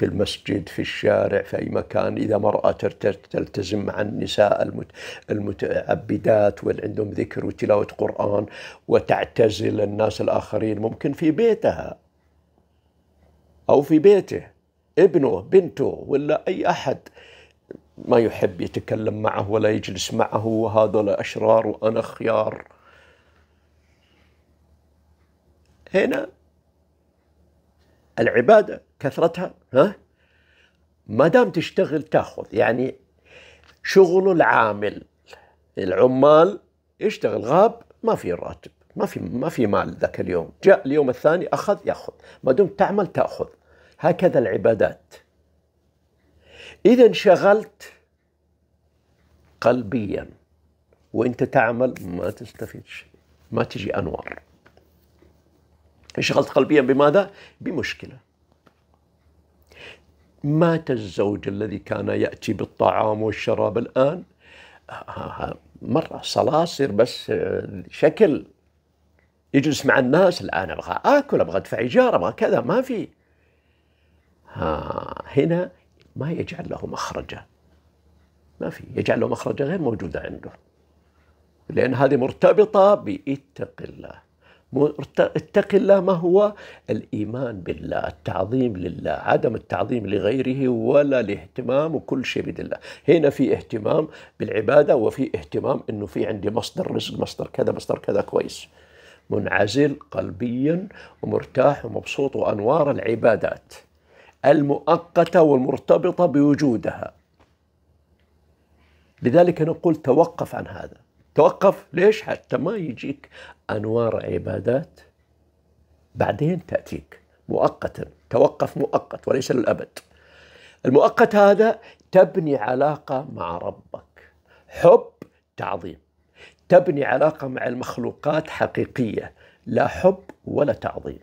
في المسجد في الشارع في أي مكان إذا مرأة تلتزم مع النساء المتعبدات واللي عندهم ذكر وتلاوة قرآن وتعتزل الناس الآخرين ممكن في بيتها أو في بيته ابنه بنته ولا أي أحد ما يحب يتكلم معه ولا يجلس معه وهذول أشرار وأنا خيار هنا العباده كثرتها ها ما دام تشتغل تاخذ يعني شغل العامل العمال يشتغل غاب ما في راتب ما في ما في مال ذاك اليوم جاء اليوم الثاني اخذ ياخذ ما دمت تعمل تاخذ هكذا العبادات اذا انشغلت قلبيا وانت تعمل ما تستفيد شيء ما تجي انوار انشغلت قلبيا بماذا بمشكله مات الزوج الذي كان يأتي بالطعام والشراب الآن مرة صلاة صير بس شكل يجلس مع الناس الآن أبغى آكل أبغى أدفع إيجار أبغى كذا ما في ها هنا ما يجعل له مخرجا ما في يجعل له مخرجا غير موجودة عنده لأن هذه مرتبطة باتق الله اتق الله ما هو الإيمان بالله التعظيم لله عدم التعظيم لغيره ولا الاهتمام وكل شيء بيد الله هنا في اهتمام بالعبادة وفي اهتمام أنه في عندي مصدر رزق مصدر كذا مصدر كذا كويس منعزل قلبيا ومرتاح ومبسوط وأنوار العبادات المؤقتة والمرتبطة بوجودها لذلك نقول توقف عن هذا توقف ليش حتى ما يجيك أنوار عبادات بعدين تأتيك مؤقتا توقف مؤقت وليس للأبد المؤقت هذا تبني علاقة مع ربك حب تعظيم تبني علاقة مع المخلوقات حقيقية لا حب ولا تعظيم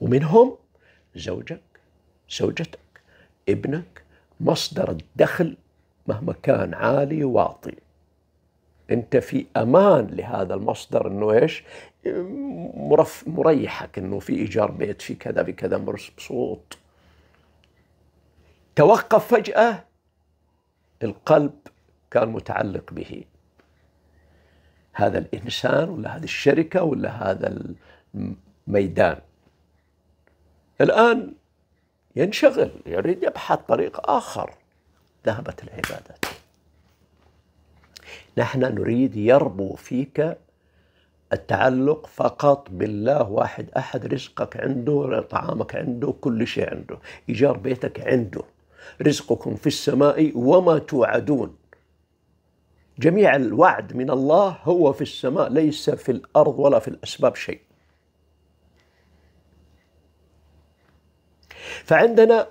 ومنهم زوجك زوجتك ابنك مصدر الدخل مهما كان عالي واطي انت في امان لهذا المصدر انه ايش مرف مريحك انه في ايجار بيت في كذا في كذا مبسوط توقف فجاه القلب كان متعلق به هذا الانسان ولا هذه الشركه ولا هذا الميدان الان ينشغل يريد يبحث طريق اخر ذهبت العبادات نحن نريد يربو فيك التعلق فقط بالله واحد أحد رزقك عنده طعامك عنده كل شيء عنده إيجار بيتك عنده رزقكم في السماء وما توعدون جميع الوعد من الله هو في السماء ليس في الأرض ولا في الأسباب شيء فعندنا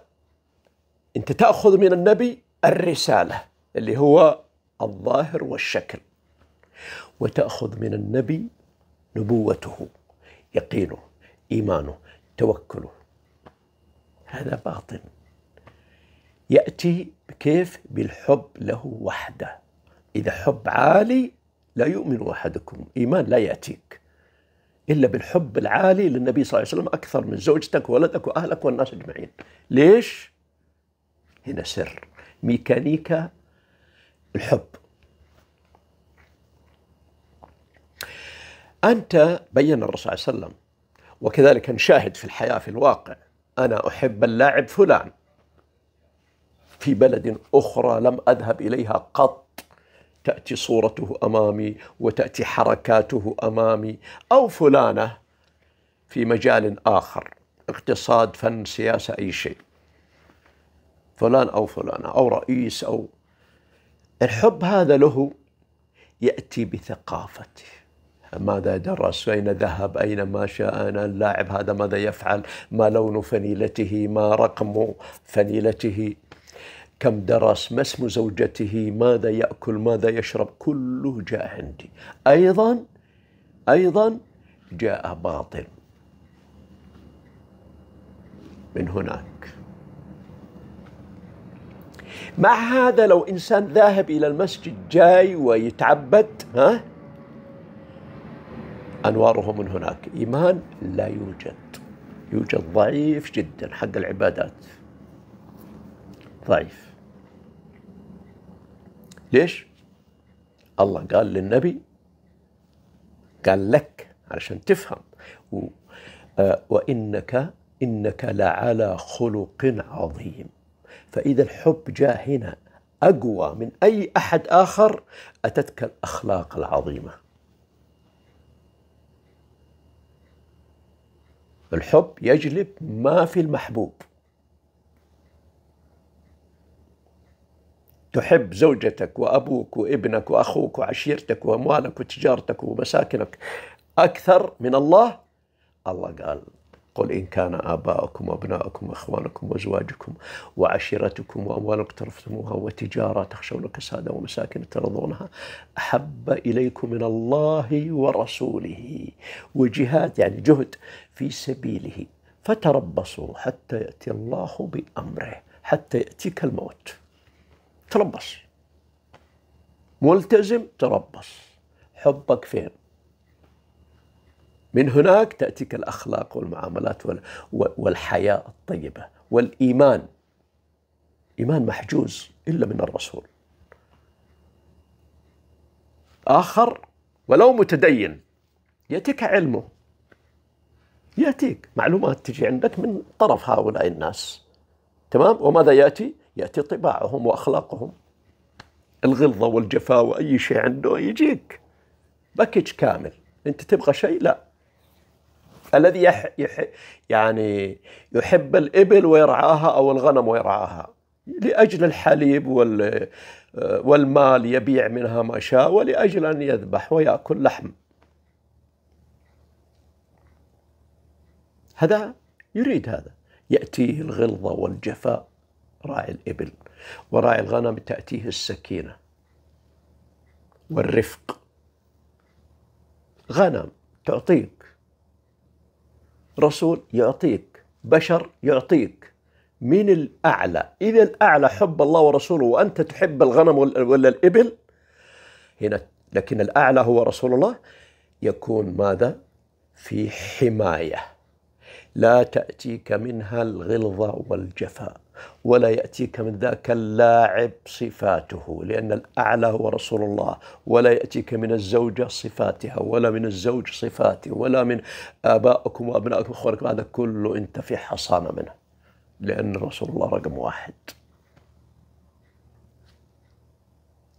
أنت تأخذ من النبي الرسالة اللي هو الظاهر والشكل وتأخذ من النبي نبوته يقينه إيمانه توكله هذا باطن يأتي كيف بالحب له وحده إذا حب عالي لا يؤمن أحدكم إيمان لا يأتيك إلا بالحب العالي للنبي صلى الله عليه وسلم أكثر من زوجتك وولدك وأهلك والناس أجمعين ليش؟ هنا سر ميكانيكا الحب أنت بين الرسول صلى الله عليه وسلم وكذلك نشاهد في الحياة في الواقع أنا أحب اللاعب فلان في بلد أخرى لم أذهب إليها قط تأتي صورته أمامي وتأتي حركاته أمامي أو فلانة في مجال آخر اقتصاد فن سياسة أي شيء فلان أو فلانة أو رئيس أو الحب هذا له يأتي بثقافته ماذا درس أين ذهب أين ما شاء أنا اللاعب هذا ماذا يفعل ما لون فنيلته ما رقم فنيلته كم درس ما اسم زوجته ماذا يأكل ماذا يشرب كله جاء عندي أيضا أيضا جاء باطل من هناك مع هذا لو إنسان ذاهب إلى المسجد جاي ويتعبد ها أنواره من هناك إيمان لا يوجد يوجد ضعيف جدا حق العبادات ضعيف ليش؟ الله قال للنبي قال لك علشان تفهم آه، وإنك إنك لعلى خلق عظيم فإذا الحب جاء هنا أقوى من أي أحد آخر أتتك الأخلاق العظيمة الحب يجلب ما في المحبوب تحب زوجتك وأبوك وابنك وأخوك وعشيرتك وأموالك وتجارتك ومساكنك أكثر من الله الله قال قل إن كان آباؤكم وأبناؤكم وإخوانكم وأزواجكم وعشيرتكم وأموال اقترفتموها وتجارة تخشون كسادها ومساكن ترضونها أحب إليكم من الله ورسوله وجهاد يعني جهد في سبيله فتربصوا حتى يأتي الله بأمره حتى يأتيك الموت تربص ملتزم تربص حبك فين من هناك تأتيك الأخلاق والمعاملات والحياة الطيبة والإيمان إيمان محجوز إلا من الرسول آخر ولو متدين يأتيك علمه يأتيك معلومات تجي عندك من طرف هؤلاء الناس تمام وماذا يأتي؟ يأتي طباعهم وأخلاقهم الغلظة والجفاء وأي شيء عنده يجيك باكج كامل أنت تبغى شيء لا الذي يح يح يعني يحب الإبل ويرعاها أو الغنم ويرعاها لأجل الحليب وال والمال يبيع منها ما شاء ولأجل أن يذبح ويأكل لحم هذا يريد هذا يأتيه الغلظة والجفاء راعي الإبل وراعي الغنم تأتيه السكينة والرفق غنم تعطيه رسول يعطيك بشر يعطيك من الأعلى إذا الأعلى حب الله ورسوله وأنت تحب الغنم ولا الإبل هنا لكن الأعلى هو رسول الله يكون ماذا في حماية لا تأتيك منها الغلظة والجفاء ولا يأتيك من ذاك اللاعب صفاته لأن الأعلى هو رسول الله ولا يأتيك من الزوجة صفاتها ولا من الزوج صفاته ولا من آبائكم وأبنائكم وأخوانكم هذا كله أنت في حصانة منه لأن رسول الله رقم واحد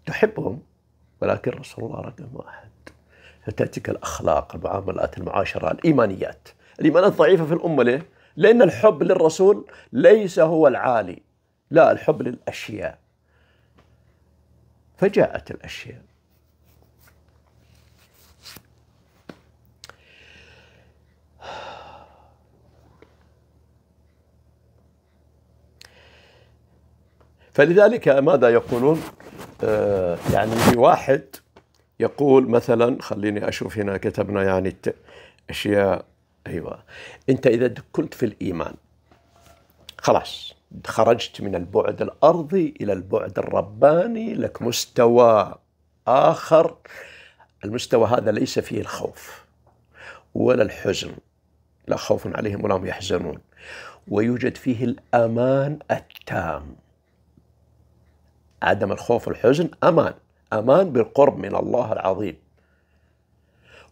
تحبهم ولكن رسول الله رقم واحد فتأتيك الأخلاق المعاملات المعاشرة الإيمانيات الإيمانات ضعيفة في الأمة ليه؟ لأن الحب للرسول ليس هو العالي لا الحب للأشياء فجاءت الأشياء فلذلك ماذا يقولون آه يعني واحد يقول مثلا خليني أشوف هنا كتبنا يعني أشياء ايوه انت اذا دخلت في الايمان خلاص خرجت من البعد الارضي الى البعد الرباني لك مستوى اخر المستوى هذا ليس فيه الخوف ولا الحزن لا خوف عليهم ولا هم يحزنون ويوجد فيه الامان التام عدم الخوف والحزن امان امان بالقرب من الله العظيم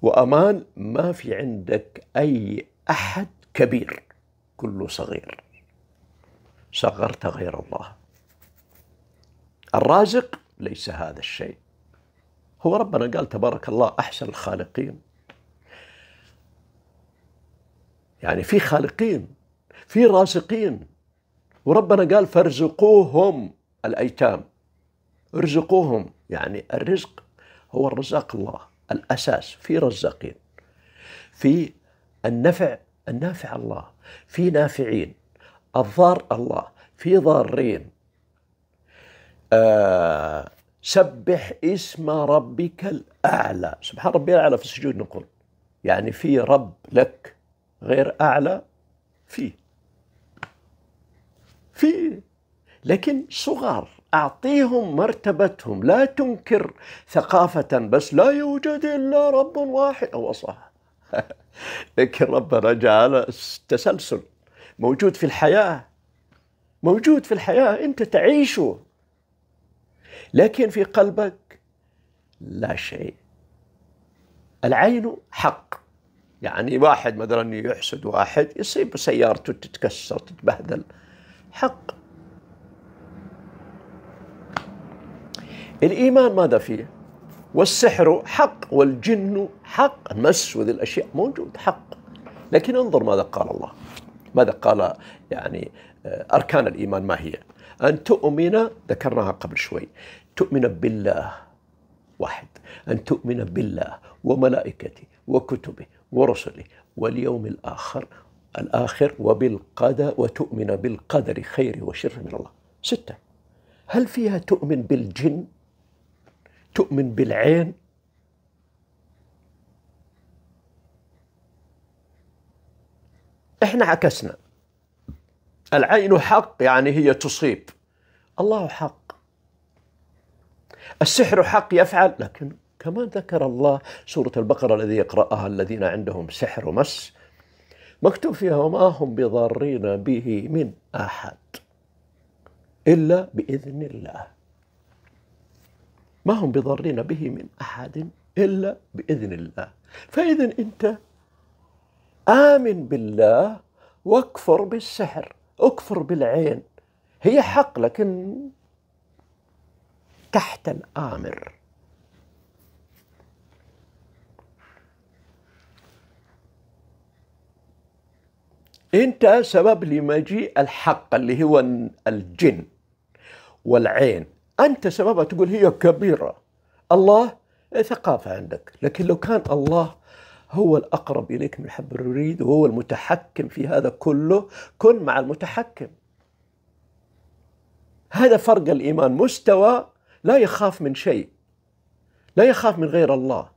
وأمان ما في عندك أي أحد كبير كله صغير صغرت غير الله الرازق ليس هذا الشيء هو ربنا قال تبارك الله أحسن الخالقين يعني في خالقين في رازقين وربنا قال فارزقوهم الأيتام ارزقوهم يعني الرزق هو الرزاق الله الأساس في رزاقين في النفع النافع الله في نافعين الضار الله في ضارين آه سبح اسم ربك الأعلى سبحان ربي الأعلى في السجود نقول يعني في رب لك غير أعلى فيه فيه لكن صغار أعطيهم مرتبتهم لا تنكر ثقافة بس لا يوجد إلا رب واحد أو صح لكن ربنا جعل تسلسل موجود في الحياة موجود في الحياة أنت تعيشه لكن في قلبك لا شيء العين حق يعني واحد مثلا يحسد واحد يصيب سيارته تتكسر تتبهدل حق الإيمان ماذا فيه والسحر حق والجن حق المس وذي الأشياء موجود حق لكن انظر ماذا قال الله ماذا قال يعني آه، أركان الإيمان ما هي أن تؤمن ذكرناها قبل شوي تؤمن بالله واحد أن تؤمن بالله وملائكته وكتبه ورسله واليوم الآخر الآخر وبالقدر وتؤمن بالقدر خيره وشره من الله ستة هل فيها تؤمن بالجن تؤمن بالعين احنا عكسنا العين حق يعني هي تصيب الله حق السحر حق يفعل لكن كما ذكر الله سورة البقرة الذي يقرأها الذين عندهم سحر مس مكتوب فيها وما هم بضارين به من أحد إلا بإذن الله ما هم بضارين به من أحد إلا بإذن الله فإذا أنت آمن بالله واكفر بالسحر اكفر بالعين هي حق لكن تحت الآمر انت سبب لمجيء الحق اللي هو الجن والعين أنت سببها تقول هي كبيرة الله ثقافة عندك لكن لو كان الله هو الأقرب إليك من حب الوريد وهو المتحكم في هذا كله كن مع المتحكم هذا فرق الإيمان مستوى لا يخاف من شيء لا يخاف من غير الله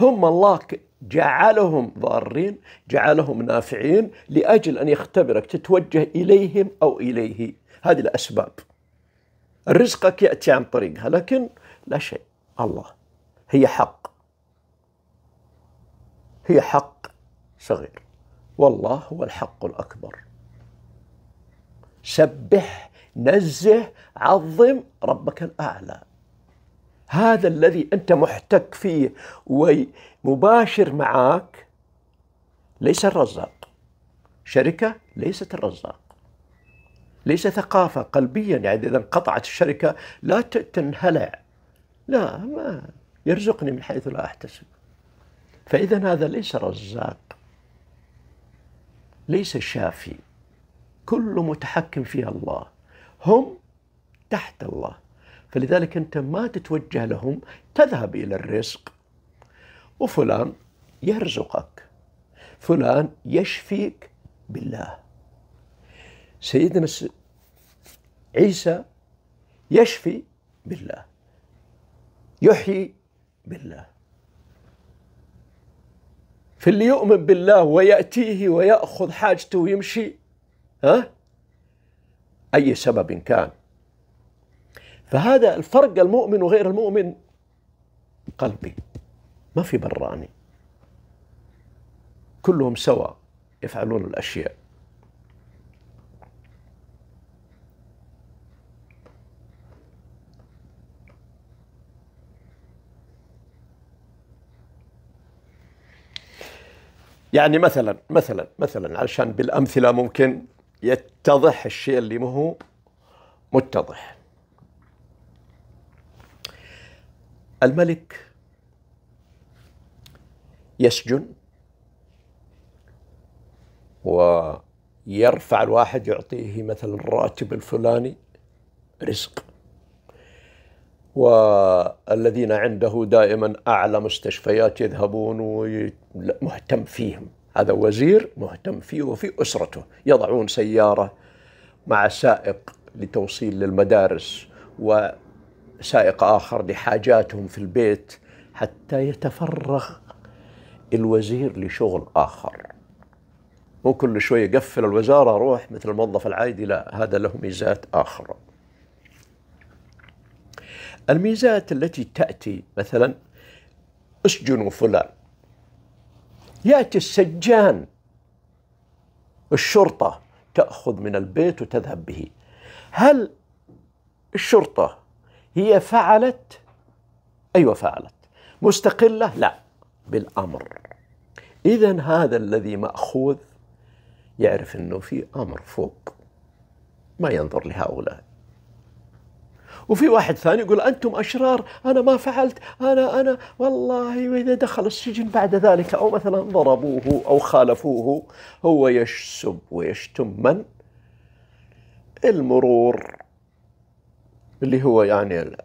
هم الله جعلهم ضارين جعلهم نافعين لأجل أن يختبرك تتوجه إليهم أو إليه هذه الأسباب رزقك يأتي عن طريقها لكن لا شيء الله هي حق هي حق صغير والله هو الحق الأكبر سبح نزه عظم ربك الأعلى هذا الذي أنت محتك فيه ومباشر معك ليس الرزاق شركة ليست الرزاق ليس ثقافة قلبيا يعني إذا انقطعت الشركة لا تنهلع لا ما يرزقني من حيث لا أحتسب فإذا هذا ليس رزاق ليس شافي كل متحكم فيه الله هم تحت الله فلذلك أنت ما تتوجه لهم تذهب إلى الرزق وفلان يرزقك فلان يشفيك بالله سيدنا عيسى يشفي بالله يحيي بالله فاللي يؤمن بالله ويأتيه ويأخذ حاجته ويمشي ها أي سبب كان فهذا الفرق المؤمن وغير المؤمن قلبي ما في براني كلهم سوا يفعلون الأشياء يعني مثلا مثلا مثلا علشان بالامثله ممكن يتضح الشيء اللي ما هو متضح الملك يسجن ويرفع الواحد يعطيه مثلا الراتب الفلاني رزق والذين عنده دائما أعلى مستشفيات يذهبون مهتم فيهم هذا وزير مهتم فيه وفي أسرته يضعون سيارة مع سائق لتوصيل للمدارس وسائق آخر لحاجاتهم في البيت حتى يتفرغ الوزير لشغل آخر مو كل شوي يقفل الوزارة روح مثل الموظف العادي لا هذا له ميزات اخرى الميزات التي تأتي مثلا اسجنوا فلان يأتي السجان الشرطة تأخذ من البيت وتذهب به هل الشرطة هي فعلت أيوة فعلت مستقلة لا بالأمر إذا هذا الذي مأخوذ يعرف أنه في أمر فوق ما ينظر لهؤلاء وفي واحد ثاني يقول انتم اشرار انا ما فعلت انا انا والله واذا دخل السجن بعد ذلك او مثلا ضربوه او خالفوه هو يسب ويشتم من؟ المرور اللي هو يعني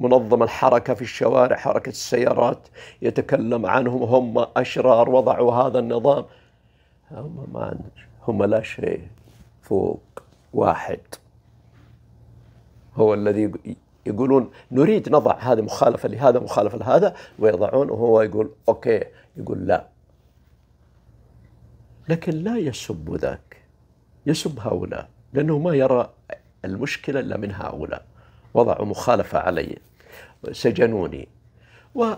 منظم الحركه في الشوارع حركه السيارات يتكلم عنهم هم اشرار وضعوا هذا النظام هم ما هم لا شيء فوق واحد هو الذي يقولون نريد نضع هذا مخالفة لهذا مخالفة لهذا ويضعون وهو يقول أوكي يقول لا لكن لا يسب ذاك يسب هؤلاء لأنه ما يرى المشكلة إلا من هؤلاء وضعوا مخالفة علي سجنوني و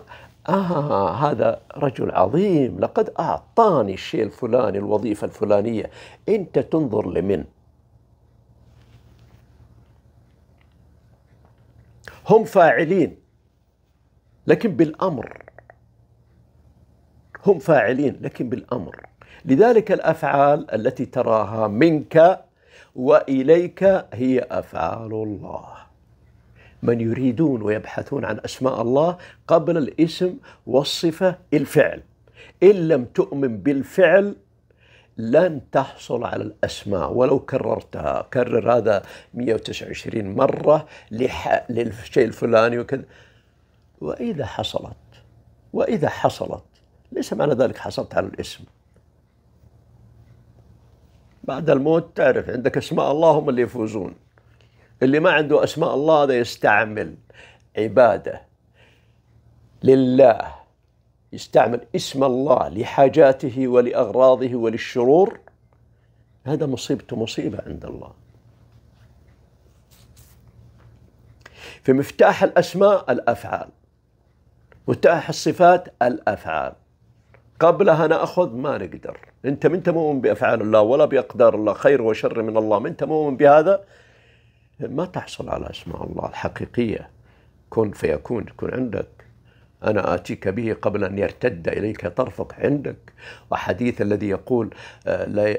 آه هذا رجل عظيم لقد أعطاني الشيء الفلاني الوظيفة الفلانية أنت تنظر لمن هم فاعلين لكن بالامر هم فاعلين لكن بالامر لذلك الافعال التي تراها منك واليك هي افعال الله من يريدون ويبحثون عن اسماء الله قبل الاسم والصفه الفعل ان لم تؤمن بالفعل لن تحصل على الأسماء ولو كررتها كرر هذا 129 مرة للشيء الفلاني وكذا وإذا حصلت وإذا حصلت ليس معنى ذلك حصلت على الاسم بعد الموت تعرف عندك اسماء الله هم اللي يفوزون اللي ما عنده اسماء الله هذا يستعمل عباده لله يستعمل اسم الله لحاجاته ولأغراضه وللشرور هذا مصيبته مصيبة عند الله في مفتاح الأسماء الأفعال مفتاح الصفات الأفعال قبلها ناخذ ما نقدر انت ما انت مؤمن بافعال الله ولا باقدار الله خير وشر من الله ما انت مؤمن بهذا ما تحصل على اسماء الله الحقيقيه كن فيكون تكون عندك أنا آتيك به قبل أن يرتد إليك طرفك عندك وحديث الذي يقول آه، لا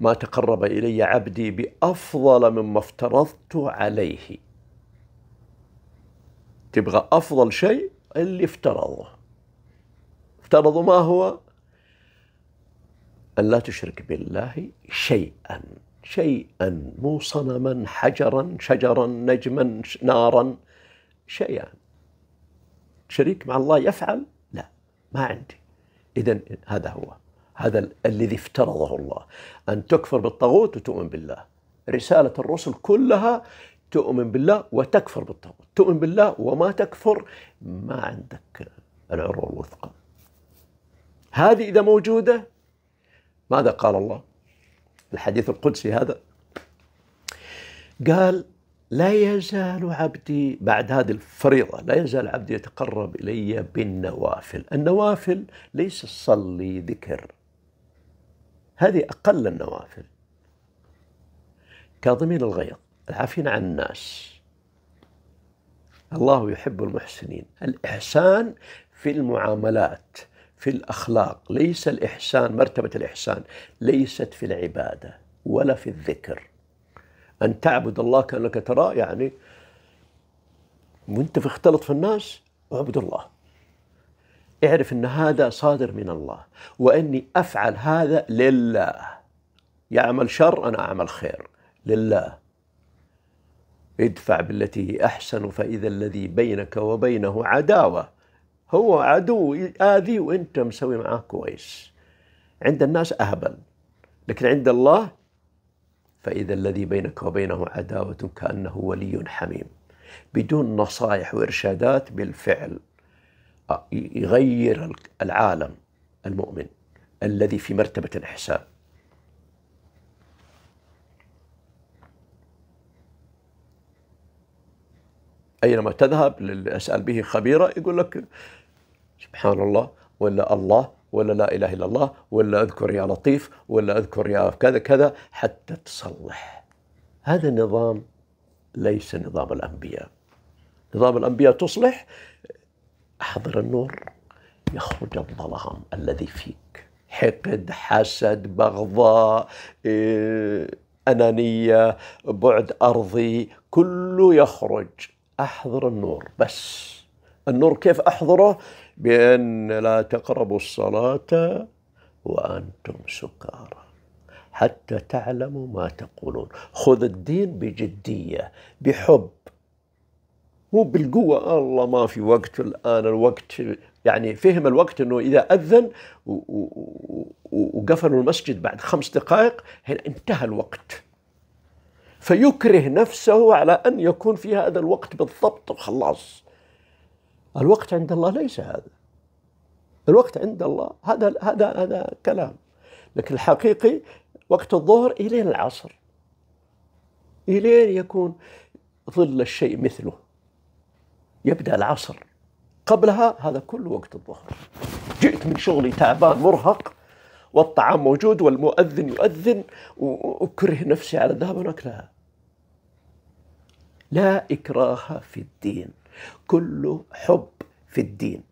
ما تقرب إلي عبدي بأفضل مما افترضت عليه تبغى أفضل شيء اللي افترضه افترضه ما هو أن لا تشرك بالله شيئا شيئا مو صنما حجرا شجرا نجما نارا شيئا شريك مع الله يفعل لا ما عندي إذا هذا هو هذا الذي افترضه الله أن تكفر بالطاغوت وتؤمن بالله رسالة الرسل كلها تؤمن بالله وتكفر بالطاغوت تؤمن بالله وما تكفر ما عندك العروة الوثقى هذه إذا موجودة ماذا قال الله الحديث القدسي هذا قال لا يزال عبدي بعد هذه الفريضة لا يزال عبدي يتقرب إلي بالنوافل النوافل ليس صلي ذكر هذه أقل النوافل كاظمين الغيظ العافين عن الناس الله يحب المحسنين الإحسان في المعاملات في الأخلاق ليس الإحسان مرتبة الإحسان ليست في العبادة ولا في الذكر أن تعبد الله كأنك ترى يعني وأنت في اختلط في الناس اعبد الله اعرف أن هذا صادر من الله وأني أفعل هذا لله يعمل شر أنا أعمل خير لله ادفع بالتي هي أحسن فإذا الذي بينك وبينه عداوة هو عدو آذي وأنت مسوي معاه كويس عند الناس أهبل لكن عند الله فإذا الذي بينك وبينه عداوة كأنه ولي حميم بدون نصائح وإرشادات بالفعل آه، يغير العالم المؤمن الذي في مرتبة الإحسان أينما تذهب للأسأل به خبيرة يقول لك سبحان الله ولا الله ولا لا اله الا الله ولا اذكر يا لطيف ولا اذكر يا كذا كذا حتى تصلح هذا النظام ليس نظام الانبياء نظام الانبياء تصلح حضر النور يخرج الظلام الذي فيك حقد حسد بغضاء إيه، انانيه بعد ارضي كله يخرج احضر النور بس النور كيف احضره بأن لا تقربوا الصلاة وأنتم سكارى حتى تعلموا ما تقولون خذ الدين بجدية بحب مو بالقوة الله ما في وقت الآن الوقت يعني فهم الوقت أنه إذا أذن وقفلوا المسجد بعد خمس دقائق هنا انتهى الوقت فيكره نفسه على أن يكون في هذا الوقت بالضبط وخلاص الوقت عند الله ليس هذا الوقت عند الله هذا هذا هذا كلام لكن الحقيقي وقت الظهر إلين العصر إلين يكون ظل الشيء مثله يبدأ العصر قبلها هذا كل وقت الظهر جئت من شغلي تعبان مرهق والطعام موجود والمؤذن يؤذن وأكره نفسي على الذهاب ونكرهها لا إكراه في الدين كله حب في الدين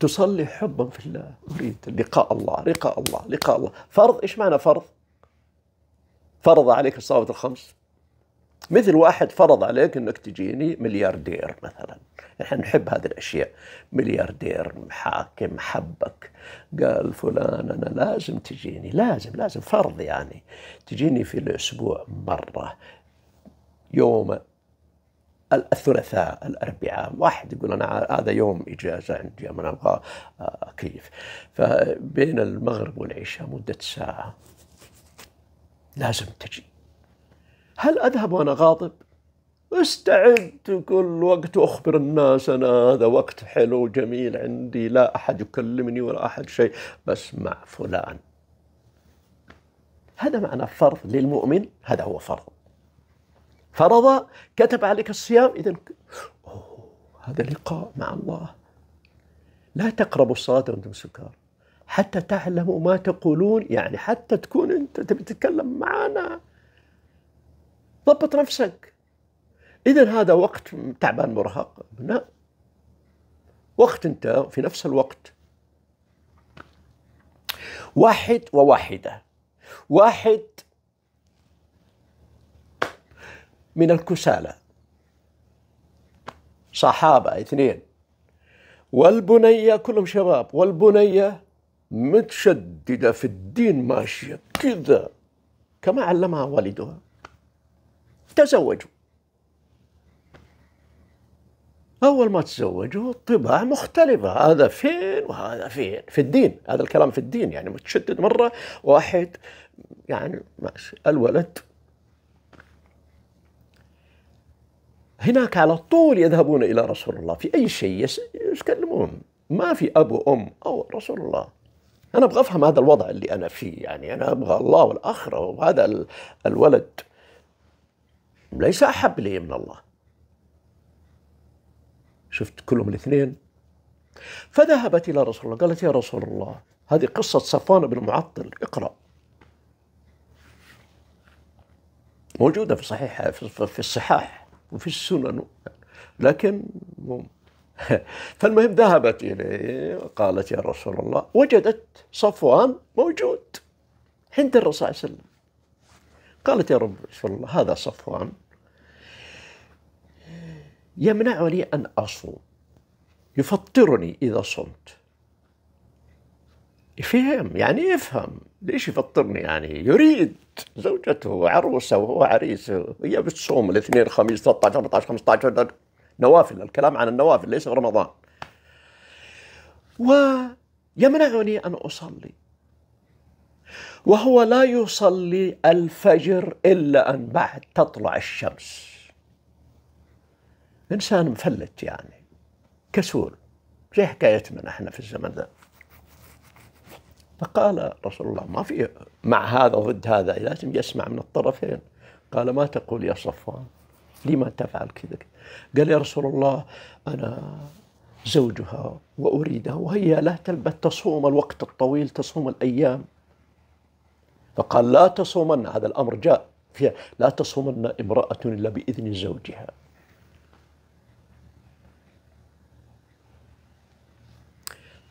تصلي حبا في الله أريد لقاء الله لقاء الله لقاء الله فرض إيش معنى فرض فرض عليك الصلاة الخمس مثل واحد فرض عليك انك تجيني ملياردير مثلا احنا نحب هذه الاشياء ملياردير حاكم حبك قال فلان انا لازم تجيني لازم لازم فرض يعني تجيني في الاسبوع مره يوم الثلاثاء الاربعاء واحد يقول انا هذا يوم اجازه عندي انا ابغى آه، اكيف فبين المغرب والعشاء مده ساعه لازم تجي هل اذهب وانا غاضب؟ استعد كل وقت واخبر الناس انا هذا وقت حلو جميل عندي لا احد يكلمني ولا احد شيء بس مع فلان هذا معنى فرض للمؤمن هذا هو فرض فرض كتب عليك الصيام إذا هذا لقاء مع الله لا تقربوا الصلاة وأنتم سكار حتى تعلموا ما تقولون يعني حتى تكون أنت تبي تتكلم معنا ضبط نفسك إذا هذا وقت تعبان مرهق لا وقت أنت في نفس الوقت واحد وواحدة واحد من الكسالى صحابة اثنين والبنية كلهم شباب والبنية متشددة في الدين ماشية كذا كما علمها والدها تزوجوا أول ما تزوجوا طباع مختلفة هذا فين وهذا فين في الدين هذا الكلام في الدين يعني متشدد مرة واحد يعني الولد هناك على طول يذهبون إلى رسول الله في أي شيء يتكلمون ما في أبو أم أو رسول الله أنا أبغى أفهم هذا الوضع اللي أنا فيه يعني أنا أبغى الله والآخرة وهذا الولد ليس أحب لي من الله شفت كلهم الاثنين فذهبت إلى رسول الله قالت يا رسول الله هذه قصة صفوان بن معطل اقرأ موجودة في صحيح في الصحاح وفي السنن لكن فالمهم ذهبت إليه قالت يا رسول الله وجدت صفوان موجود عند الرسول صلى الله عليه وسلم قالت يا رب رسول الله هذا صفوان يمنعني أن أصوم يفطرني إذا صمت يفهم يعني يفهم ليش يفطرني يعني يريد زوجته عروسه وهو عريس هي بتصوم الاثنين خميس 13 14 15 نوافل الكلام عن النوافل ليس رمضان ويمنعني ان اصلي وهو لا يصلي الفجر الا ان بعد تطلع الشمس انسان مفلت يعني كسول زي حكايتنا نحن في الزمن ذا فقال رسول الله ما في مع هذا وضد هذا لازم يسمع من الطرفين قال ما تقول يا صفوان لما تفعل كذا قال يا رسول الله أنا زوجها وأريدها وهي لا تلبث تصوم الوقت الطويل تصوم الأيام فقال لا تصومن هذا الأمر جاء فيها لا تصومن امرأة إلا بإذن زوجها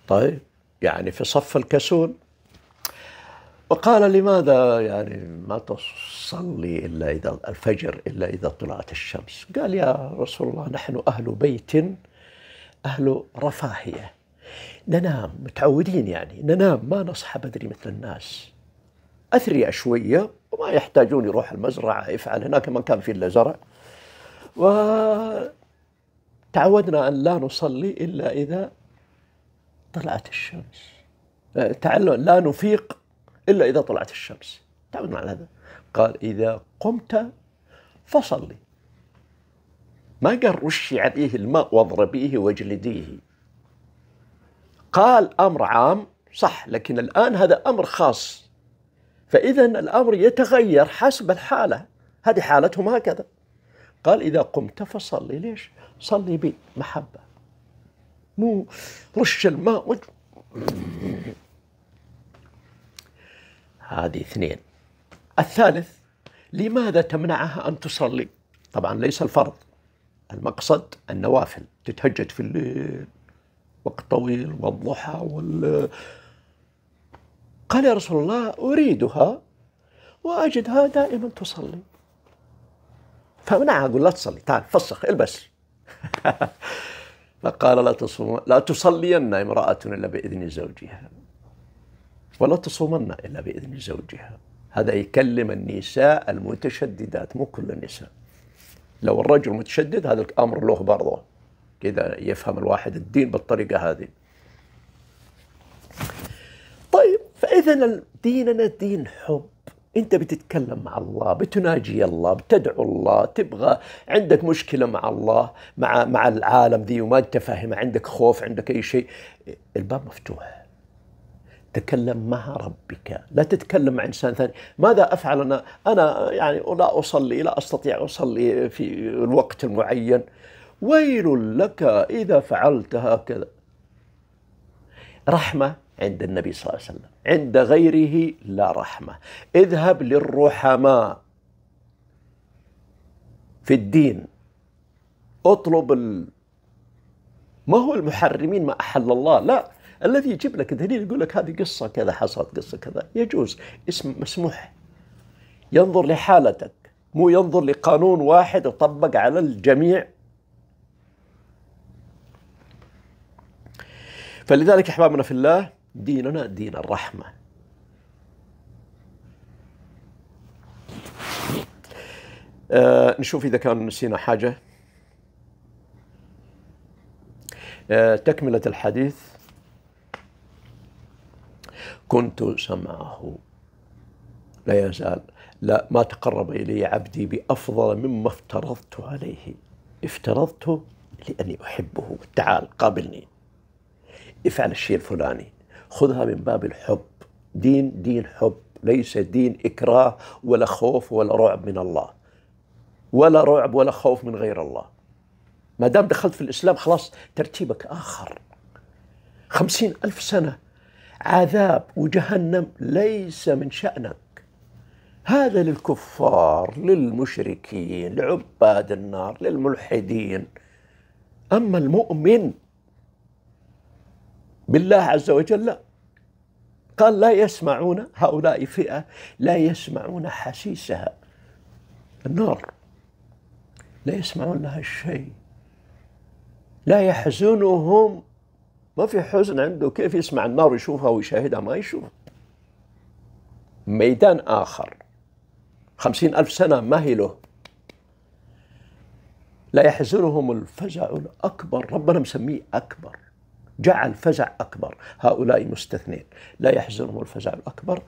طيب يعني في صف الكسول وقال لماذا يعني ما تصلي إلا إذا الفجر إلا إذا طلعت الشمس قال يا رسول الله نحن أهل بيت أهل رفاهية ننام متعودين يعني ننام ما نصحى بدري مثل الناس أثرياء شوية وما يحتاجون يروح المزرعة يفعل هناك ما كان في إلا زرع وتعودنا أن لا نصلي إلا إذا طلعت الشمس تعلم لا نفيق إلا إذا طلعت الشمس تعودنا على هذا قال إذا قمت فصلي ما قال رشي عليه الماء واضربيه واجلديه قال أمر عام صح لكن الآن هذا أمر خاص فإذا الأمر يتغير حسب الحالة هذه حالتهم هكذا قال إذا قمت فصلي ليش؟ صلي بمحبة مو رش الماء وج... هذه اثنين الثالث لماذا تمنعها أن تصلي طبعا ليس الفرض المقصد النوافل تتهجد في الليل وقت طويل والضحى وال قال يا رسول الله أريدها وأجدها دائما تصلي فمنعها أقول لا تصلي تعال فسخ البس فقال لا تصوم لا تصلين امرأة إلا بإذن زوجها ولا تصومن إلا بإذن زوجها هذا يكلم النساء المتشددات مو كل النساء لو الرجل متشدد هذا الأمر له برضه كذا يفهم الواحد الدين بالطريقة هذه طيب فإذا ديننا دين حب انت بتتكلم مع الله بتناجي الله بتدعو الله تبغى عندك مشكله مع الله مع مع العالم ذي وما انت فاهمه عندك خوف عندك اي شيء الباب مفتوح تكلم مع ربك لا تتكلم مع انسان ثاني ماذا افعل انا انا يعني لا اصلي لا استطيع اصلي في الوقت المعين ويل لك اذا فعلت هكذا رحمه عند النبي صلى الله عليه وسلم عند غيره لا رحمة اذهب للرحماء في الدين اطلب ال... ما هو المحرمين ما أحل الله لا الذي يجيب لك دليل يقول لك هذه قصة كذا حصلت قصة كذا يجوز اسم مسموح ينظر لحالتك مو ينظر لقانون واحد يطبق على الجميع فلذلك احبابنا في الله ديننا دين الرحمة آه نشوف إذا كان نسينا حاجة آه تكملة الحديث كنت سمعه لا يزال لا ما تقرب إلي عبدي بأفضل مما افترضت عليه افترضته لأني أحبه تعال قابلني افعل الشيء الفلاني خذها من باب الحب دين دين حب ليس دين إكراه ولا خوف ولا رعب من الله ولا رعب ولا خوف من غير الله ما دام دخلت في الإسلام خلاص ترتيبك آخر خمسين ألف سنة عذاب وجهنم ليس من شأنك هذا للكفار للمشركين لعباد النار للملحدين أما المؤمن بالله عز وجل لا قال لا يسمعون هؤلاء فئة لا يسمعون حسيسها النار لا يسمعون لها شيء لا يحزنهم ما في حزن عنده كيف يسمع النار ويشوفها ويشاهدها ما يشوف ميدان آخر خمسين ألف سنة ما هي له لا يحزنهم الفزع الأكبر ربنا مسميه أكبر جعل فزع أكبر هؤلاء مستثنين لا يحزنهم الفزع الأكبر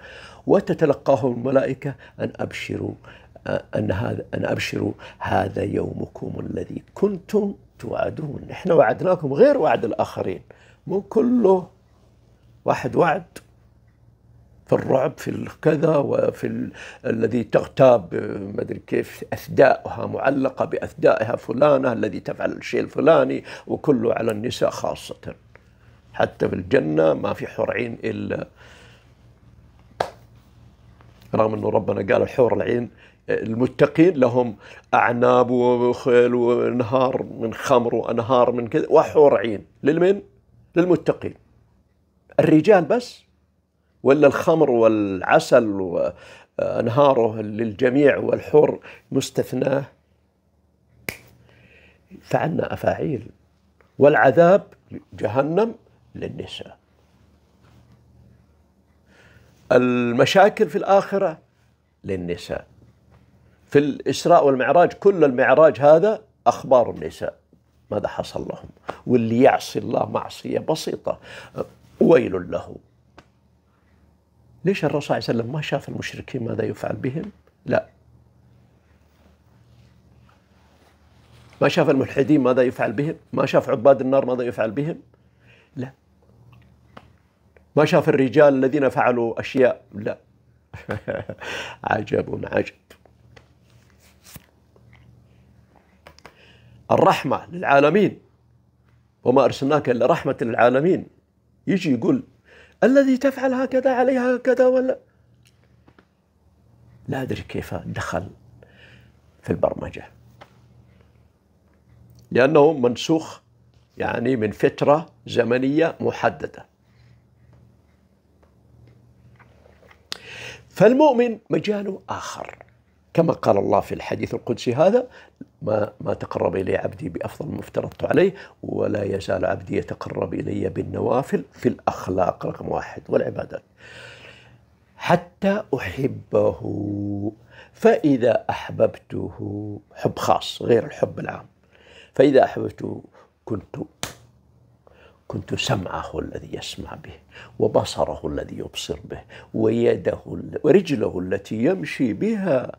وتتلقاهم الملائكة أن أبشروا آه، أن هذا أن أبشروا هذا يومكم الذي كنتم توعدون نحن وعدناكم غير وعد الآخرين مو كله واحد وعد في الرعب في الكذا وفي ال... الذي تغتاب ما ادري كيف اثدائها معلقه باثدائها فلانه الذي تفعل الشيء الفلاني وكله على النساء خاصه حتى في الجنة ما في حور عين إلا رغم أنه ربنا قال الحور العين المتقين لهم أعناب وخيل وأنهار من خمر وأنهار من كذا وحور عين للمن؟ للمتقين الرجال بس ولا الخمر والعسل وأنهاره للجميع والحور مستثناه فعنا أفاعيل والعذاب جهنم للنساء المشاكل في الآخرة للنساء في الإسراء والمعراج كل المعراج هذا أخبار النساء ماذا حصل لهم واللي يعصي الله معصية بسيطة ويل له ليش الرسول صلى الله عليه وسلم ما شاف المشركين ماذا يفعل بهم لا ما شاف الملحدين ماذا يفعل بهم ما شاف عباد النار ماذا يفعل بهم لا ما شاف الرجال الذين فعلوا أشياء لا عجب عجب الرحمة للعالمين وما أرسلناك إلا رحمة للعالمين يجي يقول الذي تفعل هكذا عليها هكذا ولا لا أدري كيف دخل في البرمجة لأنه منسوخ يعني من فترة زمنية محددة فالمؤمن مجاله آخر كما قال الله في الحديث القدسي هذا ما ما تقرب الي عبدي بافضل ما افترضت عليه ولا يزال عبدي يتقرب الي بالنوافل في الاخلاق رقم واحد والعبادات. حتى احبه فاذا احببته حب خاص غير الحب العام فاذا احببته كنت كنت سمعه الذي يسمع به وبصره الذي يبصر به ويده ورجله التي يمشي بها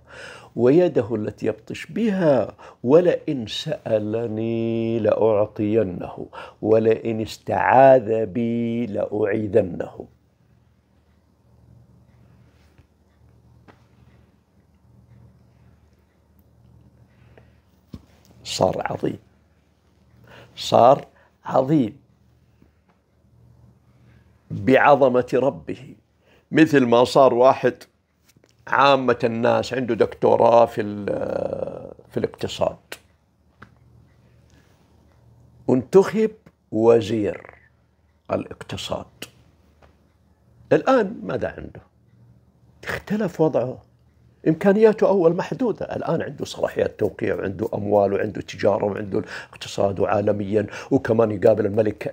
ويده التي يبطش بها ولئن سألني لأعطينه ولئن استعاذ بي لأعيذنه صار عظيم صار عظيم بعظمة ربه مثل ما صار واحد عامة الناس عنده دكتوراه في في الاقتصاد انتخب وزير الاقتصاد الآن ماذا عنده؟ اختلف وضعه إمكانياته أول محدودة الآن عنده صلاحيات توقيع وعنده أموال وعنده تجارة وعنده اقتصاد عالميا وكمان يقابل الملك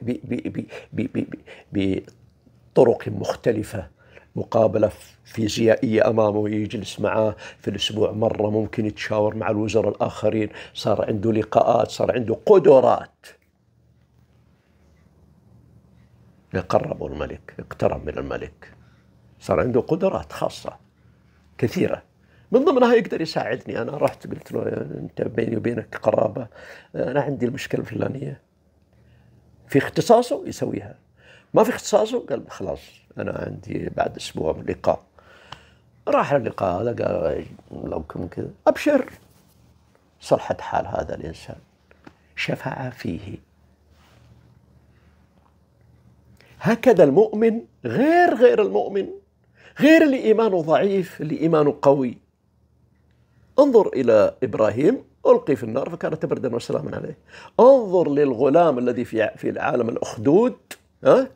طرق مختلفة مقابلة فيزيائية أمامه يجلس معاه في الأسبوع مرة ممكن يتشاور مع الوزراء الآخرين صار عنده لقاءات صار عنده قدرات قربوا الملك اقترب من الملك صار عنده قدرات خاصة كثيرة من ضمنها يقدر يساعدني أنا رحت قلت له أنت بيني وبينك قرابة أنا عندي المشكلة الفلانية في اختصاصه يسويها ما في اختصاصه قال خلاص انا عندي بعد اسبوع لقاء راح اللقاء هذا قال لو كم كذا ابشر صلحت حال هذا الانسان شفع فيه هكذا المؤمن غير غير المؤمن غير اللي ايمانه ضعيف اللي ايمانه قوي انظر الى ابراهيم القي في النار فكانت بردا وسلاما عليه انظر للغلام الذي في في العالم الاخدود ها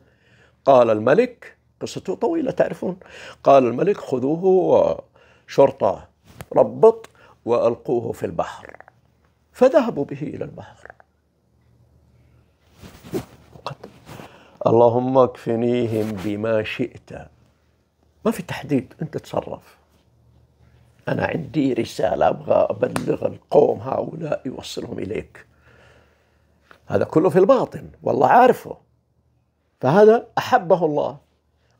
قال الملك قصته طويلة تعرفون قال الملك خذوه شرطة ربط وألقوه في البحر فذهبوا به إلى البحر اللهم اكفنيهم بما شئت ما في تحديد أنت تصرف أنا عندي رسالة أبغى أبلغ القوم هؤلاء يوصلهم إليك هذا كله في الباطن والله عارفه فهذا أحبه الله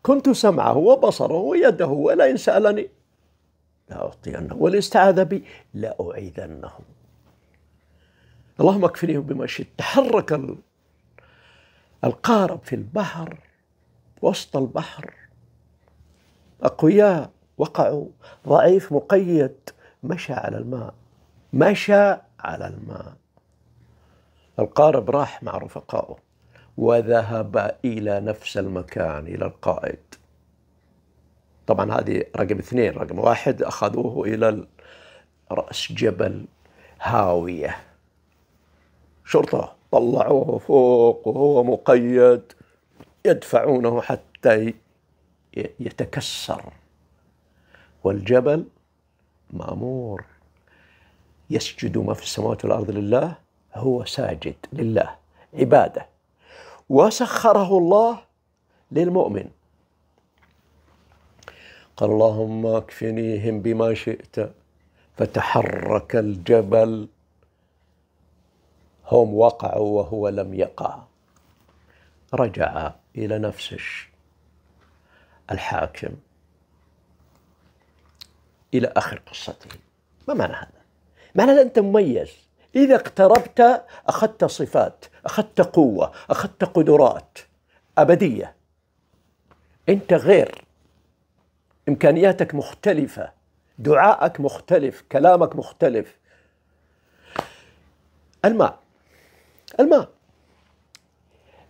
كنت سمعه وبصره ويده ولئن سألني لأعطينه استعاذ بي لأعيدنه اللهم اكفنيهم بما شئت تحرك القارب في البحر وسط البحر أقوياء وقعوا ضعيف مقيد مشى على الماء مشى على الماء القارب راح مع رفقائه وذهب إلى نفس المكان إلى القائد طبعا هذه رقم اثنين رقم واحد أخذوه إلى رأس جبل هاوية شرطة طلعوه فوق وهو مقيد يدفعونه حتى يتكسر والجبل مأمور يسجد ما في السماوات والأرض لله هو ساجد لله عباده وسخره الله للمؤمن قال اللهم اكفنيهم بما شئت فتحرك الجبل هم وقعوا وهو لم يقع رجع الى نفسه الحاكم الى اخر قصته ما معنى هذا معنى انت مميز إذا اقتربت أخذت صفات أخذت قوة أخذت قدرات أبدية أنت غير إمكانياتك مختلفة دعائك مختلف كلامك مختلف الماء الماء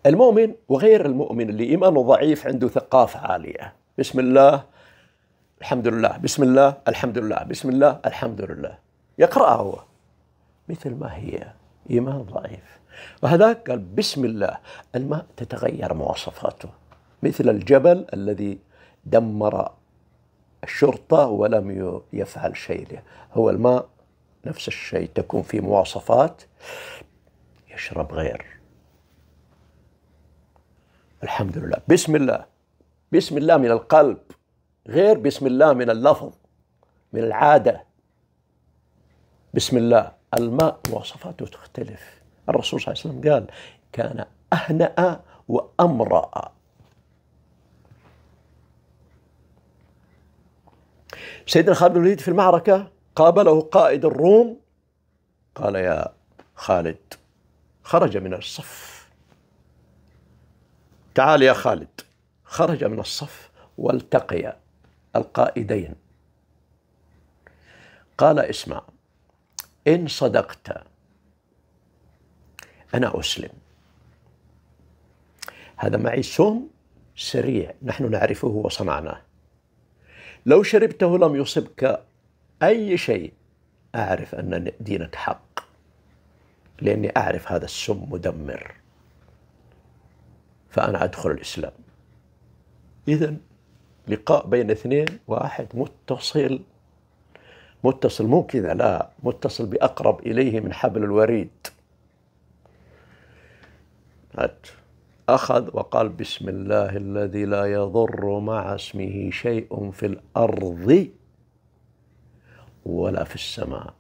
المؤمن وغير المؤمن اللي إيمانه ضعيف عنده ثقافة عالية بسم الله الحمد لله بسم الله الحمد لله بسم الله الحمد لله يقرأها هو مثل ما هي إيمان ضعيف وهذاك قال بسم الله الماء تتغير مواصفاته مثل الجبل الذي دمر الشرطة ولم يفعل شيء له هو الماء نفس الشيء تكون في مواصفات يشرب غير الحمد لله بسم الله بسم الله من القلب غير بسم الله من اللفظ من العادة بسم الله الماء مواصفاته تختلف الرسول صلى الله عليه وسلم قال كان أهنأ وأمرأ سيدنا خالد بن الوليد في المعركة قابله قائد الروم قال يا خالد خرج من الصف تعال يا خالد خرج من الصف والتقي القائدين قال اسمع إن صدقت أنا أسلم هذا معي سم سريع نحن نعرفه وصنعناه لو شربته لم يصبك أي شيء أعرف أن دينك حق لأني أعرف هذا السم مدمر فأنا أدخل الإسلام إذا لقاء بين اثنين واحد متصل متصل مو كذا لا متصل بأقرب إليه من حبل الوريد هات أخذ وقال بسم الله الذي لا يضر مع اسمه شيء في الأرض ولا في السماء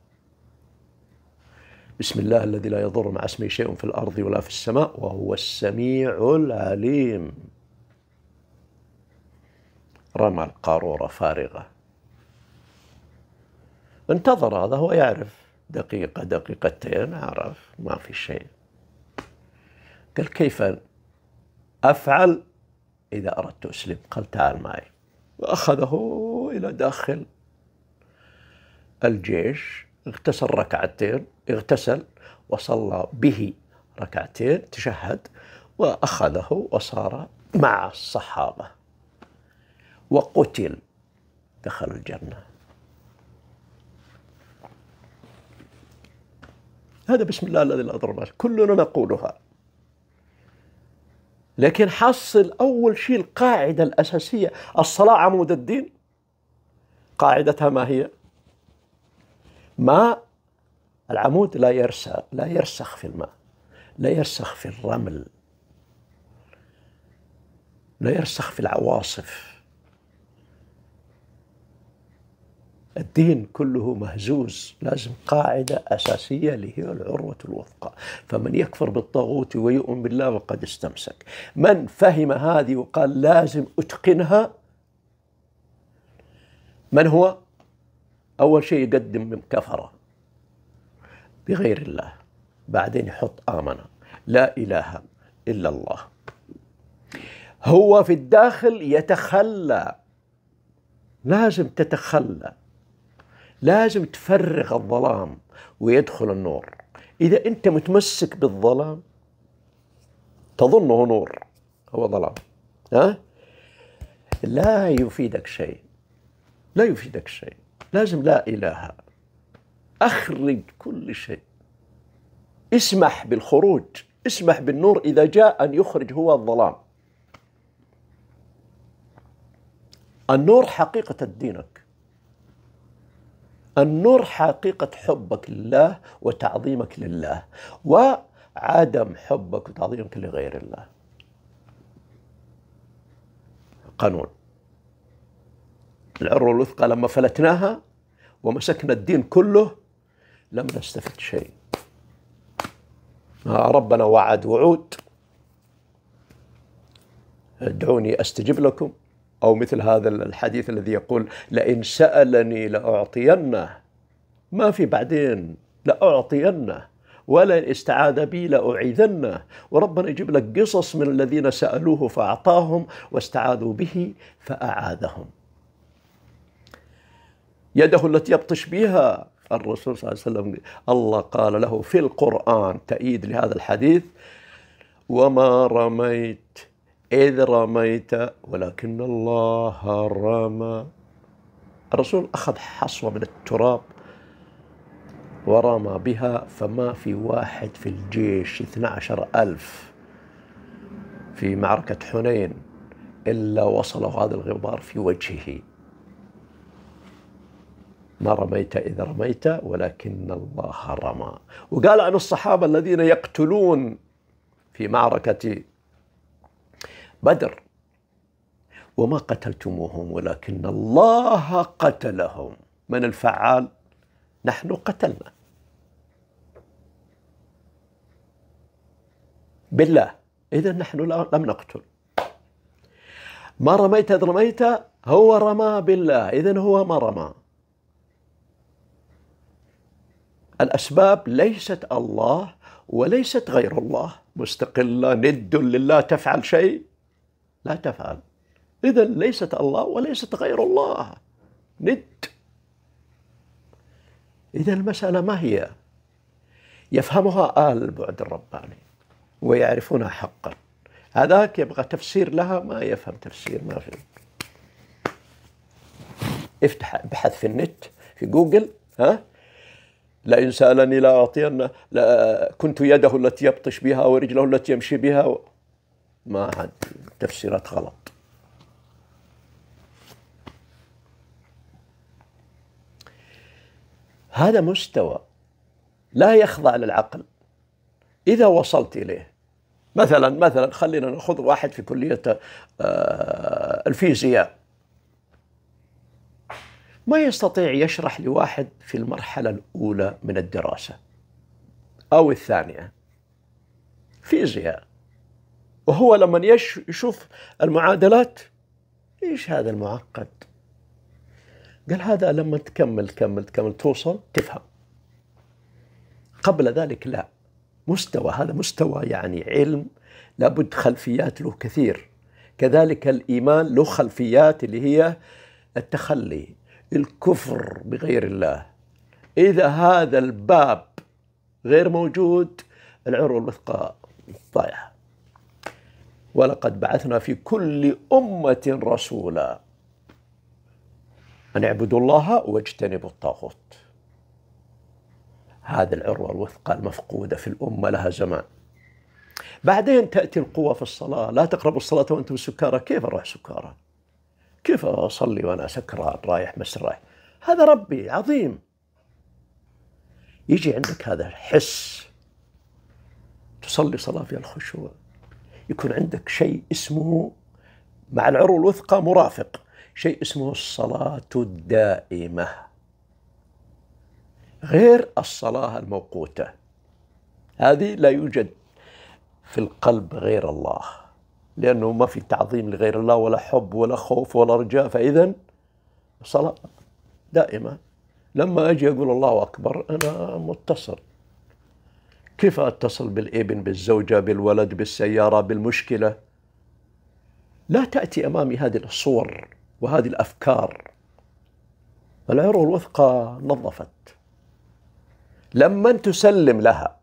بسم الله الذي لا يضر مع اسمه شيء في الأرض ولا في السماء وهو السميع العليم رمى القارورة فارغة انتظر هذا هو يعرف دقيقة دقيقتين عرف ما في شيء قال كيف أفعل إذا أردت أسلم قال تعال معي وأخذه إلى داخل الجيش اغتسل ركعتين اغتسل وصلى به ركعتين تشهد وأخذه وصار مع الصحابة وقتل دخل الجنة هذا بسم الله الذي لا يضرب كلنا نقولها لكن حصل أول شيء القاعدة الأساسية الصلاة عمود الدين قاعدتها ما هي ما العمود لا يرسخ لا يرسخ في الماء لا يرسخ في الرمل لا يرسخ في العواصف الدين كله مهزوز لازم قاعدة أساسية اللي هي العروة الوثقى فمن يكفر بالطاغوت ويؤمن بالله وقد استمسك من فهم هذه وقال لازم أتقنها من هو أول شيء يقدم من كفرة بغير الله بعدين يحط آمنة لا إله إلا الله هو في الداخل يتخلى لازم تتخلى لازم تفرغ الظلام ويدخل النور إذا أنت متمسك بالظلام تظنه نور هو ظلام ها؟ لا يفيدك شيء لا يفيدك شيء لازم لا إله أخرج كل شيء اسمح بالخروج اسمح بالنور إذا جاء أن يخرج هو الظلام النور حقيقة دينك النور حقيقة حبك لله وتعظيمك لله وعدم حبك وتعظيمك لغير الله قانون العروة الوثقى لما فلتناها ومسكنا الدين كله لم نستفد شيء آه، ربنا وعد وعود ادعوني استجب لكم أو مثل هذا الحديث الذي يقول لئن سألني لأعطينه ما في بعدين لأعطينه ولا استعاذ بي لأعيذنه وربنا يجيب لك قصص من الذين سألوه فأعطاهم واستعاذوا به فأعاذهم يده التي يبطش بها الرسول صلى الله عليه وسلم الله قال له في القرآن تأييد لهذا الحديث وما رميت إذ رميت ولكن الله رمى الرسول أخذ حصوة من التراب ورمى بها فما في واحد في الجيش 12 ألف في معركة حنين إلا وصله هذا الغبار في وجهه ما رميت إذا رميت ولكن الله رمى وقال عن الصحابة الذين يقتلون في معركة بدر وما قتلتموهم ولكن الله قتلهم من الفعال نحن قتلنا بالله إذا نحن لم نقتل ما رميت إذ رميت هو رمى بالله إذا هو ما رمى الأسباب ليست الله وليست غير الله مستقلة ند لله تفعل شيء لا تفعل إذا ليست الله وليست غير الله ند إذا المسألة ما هي يفهمها آل البعد الرباني ويعرفونها حقا هذاك يبغى تفسير لها ما يفهم تفسير ما في افتح ابحث في النت في جوجل ها لئن سألني لاعطينه لا كنت يده التي يبطش بها ورجله التي يمشي بها ما حد تفسيرات غلط هذا مستوى لا يخضع للعقل إذا وصلت إليه مثلا مثلا خلينا ناخذ واحد في كلية آه، الفيزياء ما يستطيع يشرح لواحد في المرحلة الأولى من الدراسة أو الثانية فيزياء وهو لما يشوف المعادلات ايش هذا المعقد قال هذا لما تكمل تكمل تكمل توصل تفهم قبل ذلك لا مستوى هذا مستوى يعني علم لابد خلفيات له كثير كذلك الإيمان له خلفيات اللي هي التخلي الكفر بغير الله إذا هذا الباب غير موجود العروة الوثقى ضايعة ولقد بعثنا في كل أمة رسولا أن اعبدوا الله واجتنبوا الطاغوت هذا العروة الوثقى المفقودة في الأمة لها زمان بعدين تأتي القوة في الصلاة لا تقربوا الصلاة وأنتم سكارى كيف أروح سكارى كيف أصلي وأنا سكران رايح مسرح هذا ربي عظيم يجي عندك هذا الحس تصلي صلاة فيها الخشوع يكون عندك شيء اسمه مع العروه الوثقى مرافق شيء اسمه الصلاه الدائمه غير الصلاه الموقوته هذه لا يوجد في القلب غير الله لانه ما في تعظيم لغير الله ولا حب ولا خوف ولا رجاء فاذا صلاه دائمه لما اجي اقول الله اكبر انا متصل كيف أتصل بالابن بالزوجة بالولد بالسيارة بالمشكلة لا تأتي أمامي هذه الصور وهذه الأفكار العروة الوثقى نظفت لما تسلم لها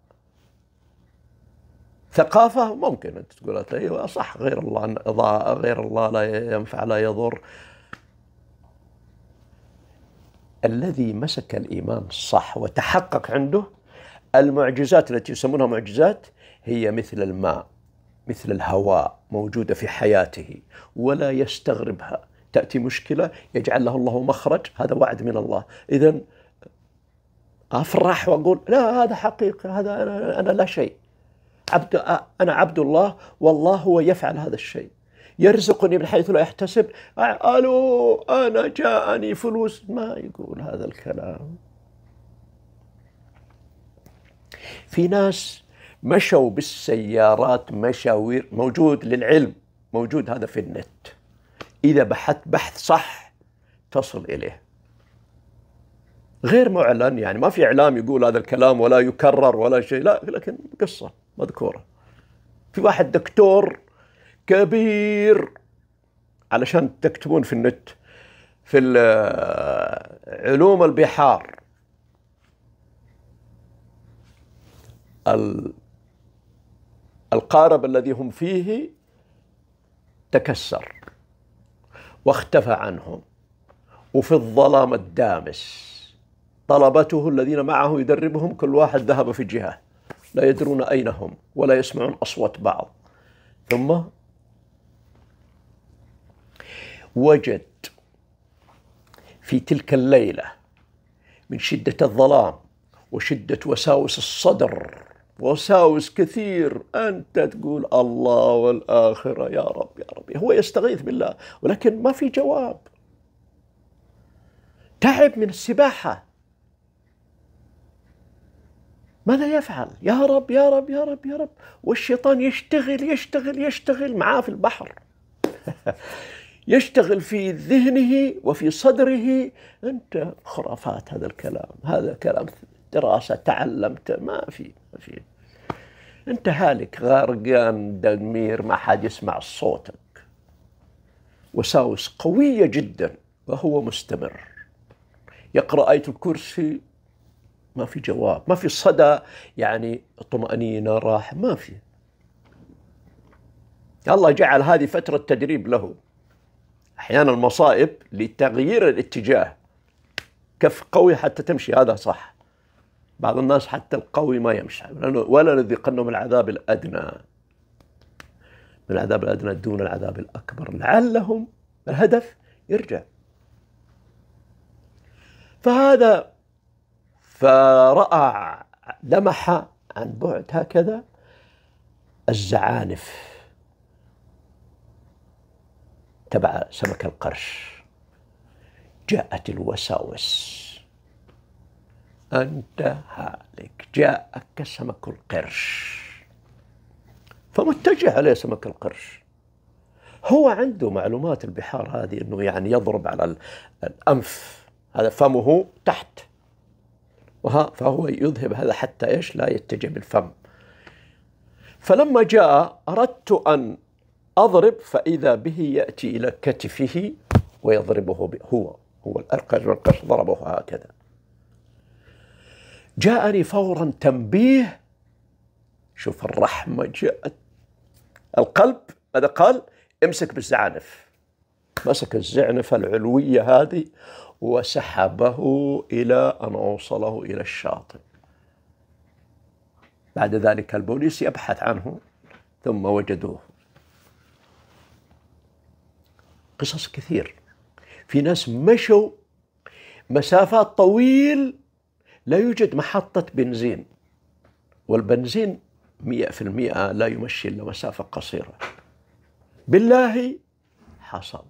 ثقافة ممكن أنت تقول أيوة صح غير الله غير الله لا ينفع لا يضر الذي مسك الإيمان صح وتحقق عنده المعجزات التي يسمونها معجزات هي مثل الماء مثل الهواء موجودة في حياته ولا يستغربها تأتي مشكلة يجعل له الله مخرج هذا وعد من الله إذا أفرح وأقول لا هذا حقيقة هذا أنا, أنا لا شيء عبد أنا عبد الله والله هو يفعل هذا الشيء يرزقني من حيث لا يحتسب ألو أنا جاءني فلوس ما يقول هذا الكلام في ناس مشوا بالسيارات مشاوير موجود للعلم موجود هذا في النت إذا بحثت بحث صح تصل إليه غير معلن يعني ما في إعلام يقول هذا الكلام ولا يكرر ولا شيء لا لكن قصة مذكورة في واحد دكتور كبير علشان تكتبون في النت في علوم البحار القارب الذي هم فيه تكسر واختفى عنهم وفي الظلام الدامس طلبته الذين معه يدربهم كل واحد ذهب في جهة لا يدرون أين هم ولا يسمعون أصوات بعض ثم وجد في تلك الليلة من شدة الظلام وشدة وساوس الصدر وساوس كثير أنت تقول الله والآخرة يا رب يا رب هو يستغيث بالله ولكن ما في جواب تعب من السباحة ماذا يفعل يا رب يا رب يا رب يا رب والشيطان يشتغل يشتغل يشتغل معاه في البحر يشتغل في ذهنه وفي صدره أنت خرافات هذا الكلام هذا كلام دراسة تعلمت ما في ما في انت هالك غارقان دمير ما حد يسمع صوتك وساوس قوية جدا وهو مستمر يقرأ آية الكرسي ما في جواب ما في صدى يعني طمأنينة راح ما في الله جعل هذه فترة تدريب له أحيانا المصائب لتغيير الاتجاه كف قوي حتى تمشي هذا صح بعض الناس حتى القوي ما يمشي لأنه ولا نذيقنهم العذاب الأدنى من العذاب الأدنى دون العذاب الأكبر لعلهم الهدف يرجع فهذا فرأى لمح عن بعد هكذا الزعانف تبع سمك القرش جاءت الوساوس أنت هالك جاءك سمك القرش فمتجه عليه سمك القرش هو عنده معلومات البحار هذه أنه يعني يضرب على الأنف هذا فمه تحت وها فهو يذهب هذا حتى إيش لا يتجه بالفم فلما جاء أردت أن أضرب فإذا به يأتي إلى كتفه ويضربه هو هو القرش ضربه هكذا جاءني فورا تنبيه شوف الرحمة جاءت القلب ماذا قال امسك بالزعنف مسك الزعنفة العلوية هذه وسحبه إلى أن أوصله إلى الشاطئ بعد ذلك البوليس يبحث عنه ثم وجدوه قصص كثير في ناس مشوا مسافات طويل لا يوجد محطة بنزين والبنزين مئة في المئة لا يمشي إلا مسافة قصيرة بالله حصل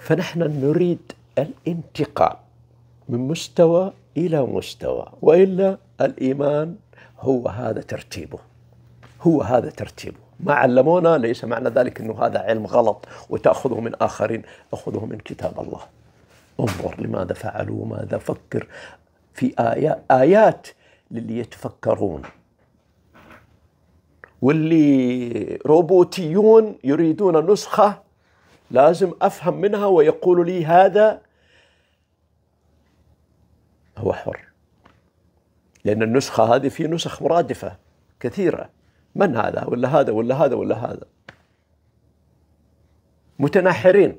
فنحن نريد الانتقال من مستوى إلى مستوى وإلا الإيمان هو هذا ترتيبه هو هذا ترتيبه ما علمونا ليس معنى ذلك أنه هذا علم غلط وتأخذه من آخرين أخذه من كتاب الله انظر لماذا فعلوا وماذا فكر في آيات, آيات للي يتفكرون واللي روبوتيون يريدون نسخة لازم أفهم منها ويقول لي هذا هو حر لأن النسخة هذه في نسخ مرادفة كثيرة من هذا ولا هذا ولا هذا ولا هذا متناحرين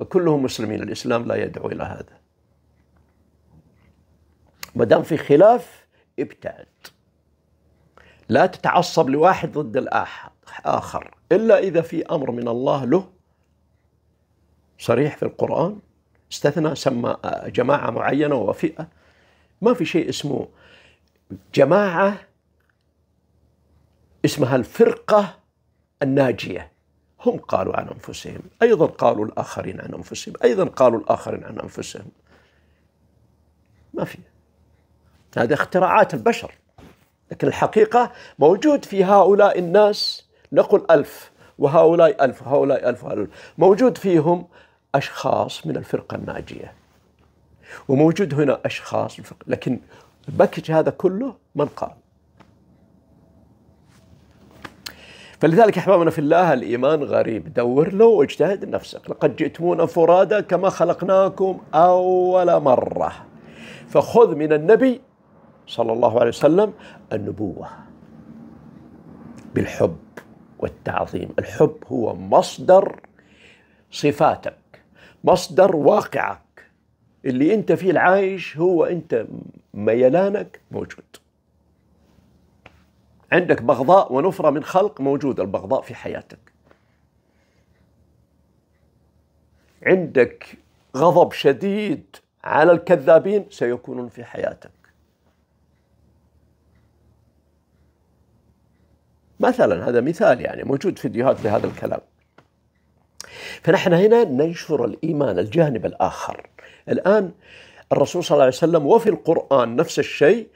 وكلهم مسلمين الإسلام لا يدعو إلى هذا ما دام في خلاف ابتعد لا تتعصب لواحد ضد الآخر إلا إذا في أمر من الله له صريح في القرآن استثنى سمى جماعة معينة وفئة ما في شيء اسمه جماعة اسمها الفرقة الناجية هم قالوا عن أنفسهم أيضا قالوا الآخرين عن أنفسهم أيضا قالوا الآخرين عن أنفسهم ما في هذه اختراعات البشر لكن الحقيقة موجود في هؤلاء الناس نقول ألف وهؤلاء ألف وهؤلاء ألف وهؤلاء ألف موجود فيهم أشخاص من الفرقة الناجية وموجود هنا أشخاص لكن الباكج هذا كله من قال فلذلك احبابنا في الله الايمان غريب دور له واجتهد نفسك لقد جئتمونا فرادى كما خلقناكم اول مره فخذ من النبي صلى الله عليه وسلم النبوه بالحب والتعظيم الحب هو مصدر صفاتك مصدر واقعك اللي انت فيه العايش هو انت ميلانك موجود عندك بغضاء ونفرة من خلق موجودة البغضاء في حياتك عندك غضب شديد على الكذابين سيكونون في حياتك مثلا هذا مثال يعني موجود فيديوهات لهذا الكلام فنحن هنا ننشر الإيمان الجانب الآخر الآن الرسول صلى الله عليه وسلم وفي القرآن نفس الشيء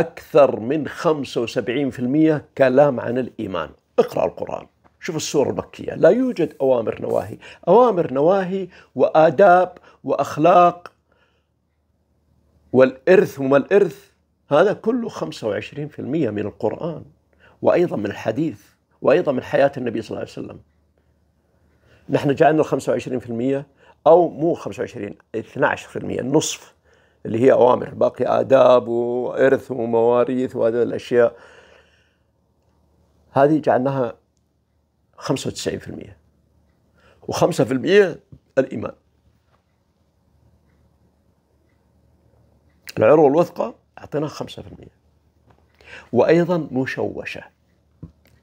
أكثر من 75% كلام عن الإيمان اقرأ القرآن شوف السورة المكية لا يوجد أوامر نواهي أوامر نواهي وآداب وأخلاق والإرث وما الإرث هذا كله 25% من القرآن وأيضا من الحديث وأيضا من حياة النبي صلى الله عليه وسلم نحن جعلنا 25% أو مو 25 12% النصف اللي هي اوامر باقي اداب وارث ومواريث وهذه الاشياء هذه جعلناها 95% و5% الايمان العروه الوثقى اعطيناها 5% وايضا مشوشه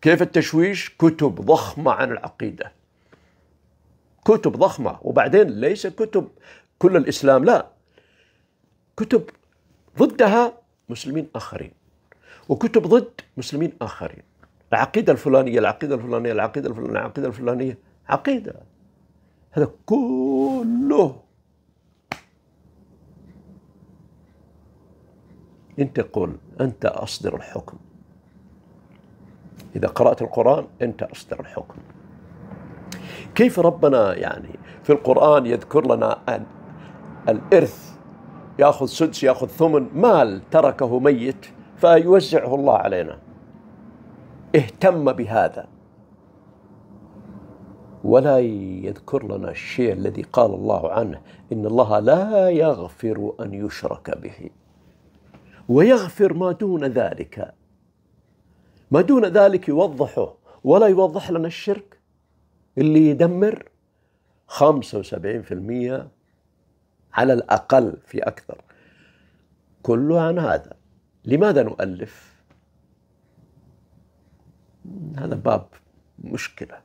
كيف التشويش كتب ضخمه عن العقيده كتب ضخمه وبعدين ليس كتب كل الاسلام لا كتب ضدها مسلمين آخرين وكتب ضد مسلمين آخرين العقيدة الفلانية العقيدة الفلانية العقيدة الفلانية العقيدة الفلانية عقيدة هذا كله أنت قل أنت أصدر الحكم إذا قرأت القرآن أنت أصدر الحكم كيف ربنا يعني في القرآن يذكر لنا الإرث ياخذ سدس ياخذ ثمن مال تركه ميت فيوزعه الله علينا اهتم بهذا ولا يذكر لنا الشيء الذي قال الله عنه ان الله لا يغفر ان يشرك به ويغفر ما دون ذلك ما دون ذلك يوضحه ولا يوضح لنا الشرك اللي يدمر 75% على الأقل في أكثر كله عن هذا لماذا نؤلف هذا باب مشكلة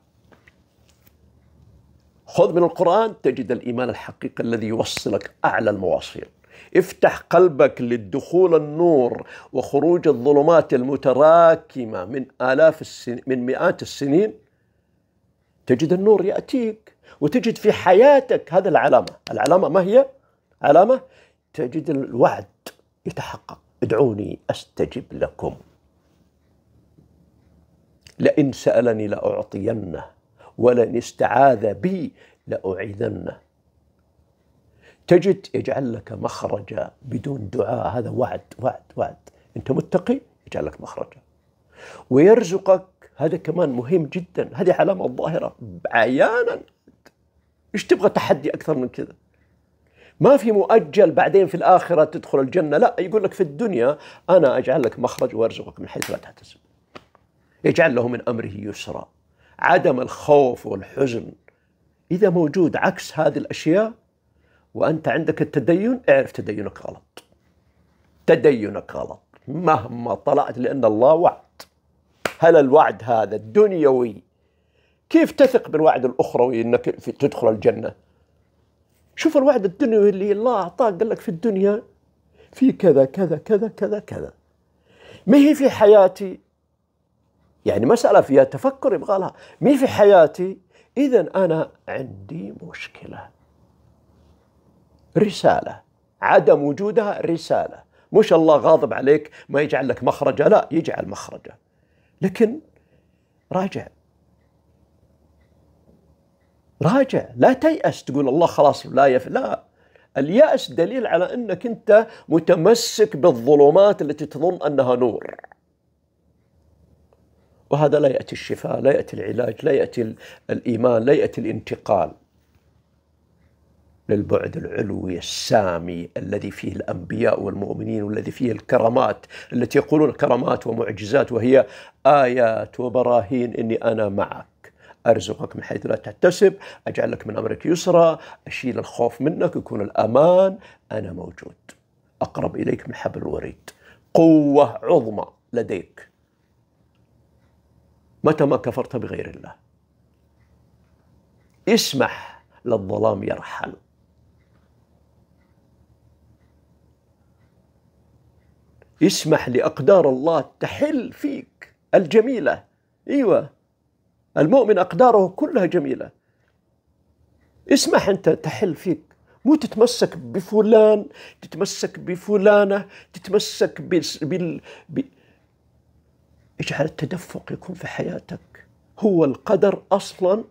خذ من القرآن تجد الإيمان الحقيقي الذي يوصلك أعلى المواصيل افتح قلبك للدخول النور وخروج الظلمات المتراكمة من آلاف السن... من مئات السنين تجد النور يأتيك وتجد في حياتك هذا العلامة العلامة ما هي؟ علامة تجد الوعد يتحقق ادعوني أستجب لكم لئن سألني لأعطينه ولئن استعاذ بي لأعيذنه تجد يجعل لك مخرجا بدون دعاء هذا وعد وعد وعد أنت متقي يجعل لك مخرجا ويرزقك هذا كمان مهم جدا هذه علامة ظاهرة عيانا ايش تبغى تحدي أكثر من كذا ما في مؤجل بعدين في الآخرة تدخل الجنة لا يقول لك في الدنيا أنا أجعل لك مخرج وأرزقك من حيث لا تحتسب يجعل له من أمره يسرا عدم الخوف والحزن إذا موجود عكس هذه الأشياء وأنت عندك التدين اعرف تدينك غلط تدينك غلط مهما طلعت لأن الله وعد هل الوعد هذا الدنيوي كيف تثق بالوعد الأخروي أنك تدخل الجنة شوف الوعد الدنيا اللي الله أعطاه قال لك في الدنيا في كذا كذا كذا كذا كذا ما هي في حياتي يعني مسألة فيها تفكر يبغى لها ما هي في حياتي إذا أنا عندي مشكلة رسالة عدم وجودها رسالة مش الله غاضب عليك ما يجعل لك مخرجة لا يجعل مخرجة لكن راجع راجع لا تيأس تقول الله خلاص لا يف لا اليأس دليل على أنك أنت متمسك بالظلمات التي تظن أنها نور وهذا لا يأتي الشفاء لا يأتي العلاج لا يأتي الإيمان لا يأتي الانتقال للبعد العلوي السامي الذي فيه الانبياء والمؤمنين والذي فيه الكرامات التي يقولون كرامات ومعجزات وهي ايات وبراهين اني انا معك أرزقك من حيث لا تحتسب أجعل لك من أمرك يسرا أشيل الخوف منك يكون الأمان أنا موجود أقرب إليك من حبل الوريد قوة عظمى لديك متى ما كفرت بغير الله اسمح للظلام يرحل اسمح لأقدار الله تحل فيك الجميلة أيوة المؤمن أقداره كلها جميلة اسمح أنت تحل فيك مو تتمسك بفلان تتمسك بفلانة تتمسك بال... ب... اجعل التدفق يكون في حياتك هو القدر أصلا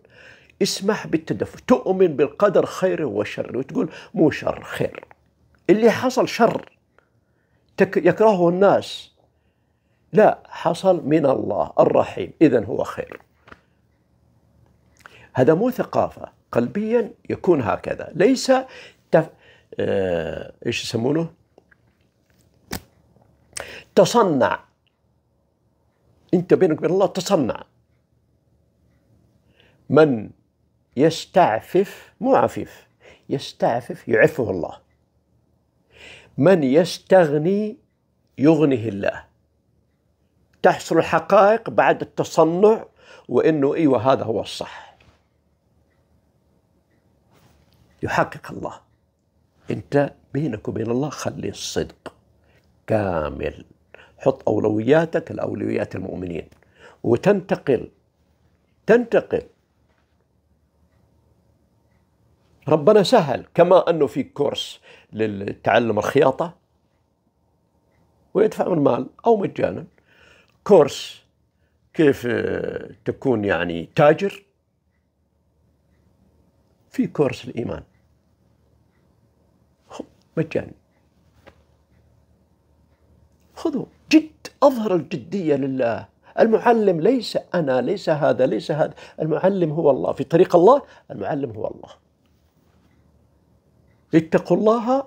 اسمح بالتدفق تؤمن بالقدر خيره وشره وتقول مو شر خير اللي حصل شر تك... يكرهه الناس لا حصل من الله الرحيم إذا هو خير هذا مو ثقافة قلبيا يكون هكذا ليس تف... آه... إيش يسمونه تصنع أنت بينك وبين الله تصنع من يستعفف مو عفيف يستعفف يعفه الله من يستغني يغنه الله تحصل الحقائق بعد التصنع وانه ايوه هذا هو الصح يحقق الله انت بينك وبين الله خلي الصدق كامل حط اولوياتك لاولويات المؤمنين وتنتقل تنتقل ربنا سهل كما انه في كورس للتعلم الخياطه ويدفع من مال او مجانا كورس كيف تكون يعني تاجر في كورس الايمان مجاني خذوا جد أظهر الجدية لله المعلم ليس أنا ليس هذا ليس هذا المعلم هو الله في طريق الله المعلم هو الله اتقوا الله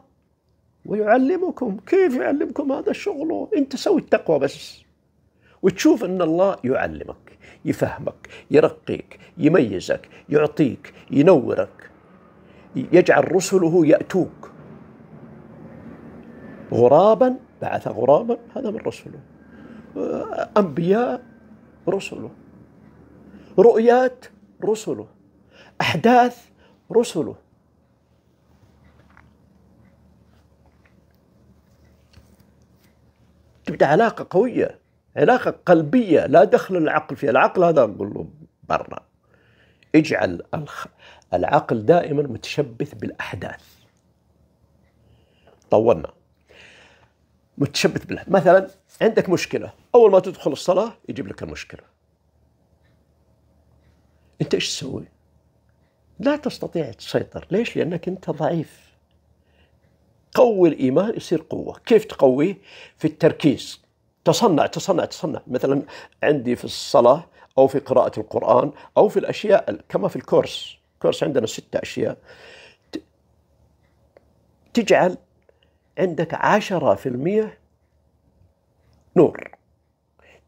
ويعلمكم كيف يعلمكم هذا الشغل انت سوي التقوى بس وتشوف ان الله يعلمك يفهمك يرقيك يميزك يعطيك ينورك يجعل رسله ياتوك غرابا بعث غرابا هذا من رسله أنبياء رسله رؤيات رسله أحداث رسله تبدأ علاقة قوية علاقة قلبية لا دخل العقل فيها العقل هذا نقول له برا اجعل العقل دائما متشبث بالأحداث طولنا متشبث بالله مثلا عندك مشكلة أول ما تدخل الصلاة يجيب لك المشكلة أنت إيش تسوي؟ لا تستطيع تسيطر ليش؟ لأنك أنت ضعيف قوي الإيمان يصير قوة كيف تقويه؟ في التركيز تصنع تصنع تصنع مثلا عندي في الصلاة أو في قراءة القرآن أو في الأشياء كما في الكورس الكورس عندنا ستة أشياء تجعل عندك عشرة في المية نور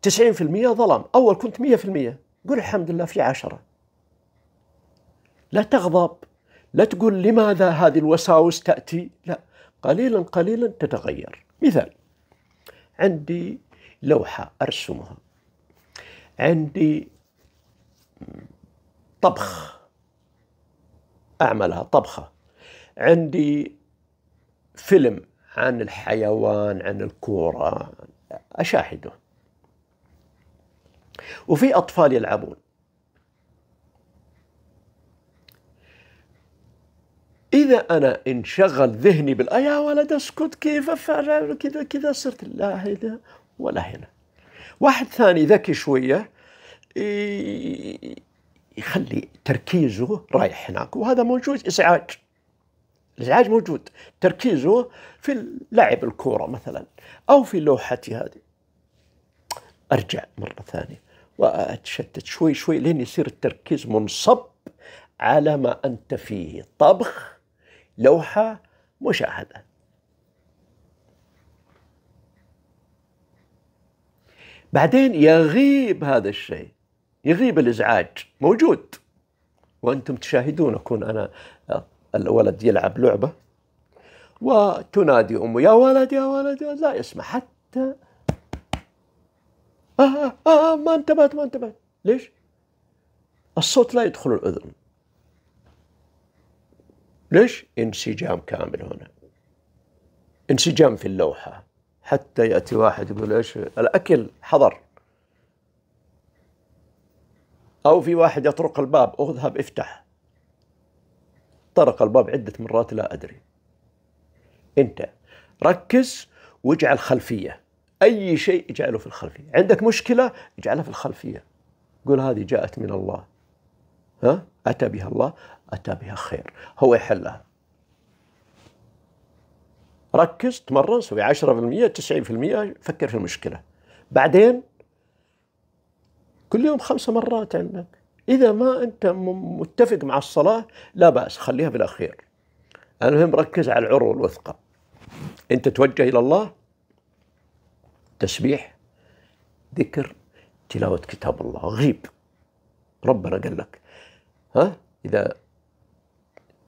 تسعين في المية ظلام أول كنت مية في المية قل الحمد لله في عشرة لا تغضب لا تقول لماذا هذه الوساوس تأتي لا قليلا قليلا تتغير مثال عندي لوحة أرسمها عندي طبخ أعملها طبخة عندي فيلم عن الحيوان عن الكورة أشاهده وفي أطفال يلعبون إذا أنا انشغل ذهني بال يا ولد اسكت كيف أفعل كذا كذا صرت لا هنا ولا هنا واحد ثاني ذكي شوية يخلي تركيزه رايح هناك وهذا موجود إزعاج الازعاج موجود تركيزه في لعب الكوره مثلا او في لوحتي هذه ارجع مره ثانيه واتشتت شوي شوي لين يصير التركيز منصب على ما انت فيه طبخ لوحه مشاهده بعدين يغيب هذا الشيء يغيب الازعاج موجود وانتم تشاهدون اكون انا الولد يلعب لعبة وتنادي أمه يا ولد يا ولد لا يسمع حتى آه، آه،, آه آه ما انتبهت ما انتبهت ليش؟ الصوت لا يدخل الأذن ليش؟ انسجام كامل هنا انسجام في اللوحة حتى يأتي واحد يقول ايش الأكل حضر أو في واحد يطرق الباب اذهب افتح طرق الباب عدة مرات لا أدري أنت ركز واجعل خلفية أي شيء اجعله في الخلفية عندك مشكلة اجعلها في الخلفية قل هذه جاءت من الله ها أتى بها الله أتى بها خير هو يحلها ركز تمرن سوي 10% 90% فكر في المشكلة بعدين كل يوم خمس مرات عندك إذا ما أنت متفق مع الصلاة لا بأس خليها في الأخير المهم ركز على العروة الوثقة أنت توجه إلى الله تسبيح ذكر تلاوة كتاب الله غيب ربنا قال لك ها إذا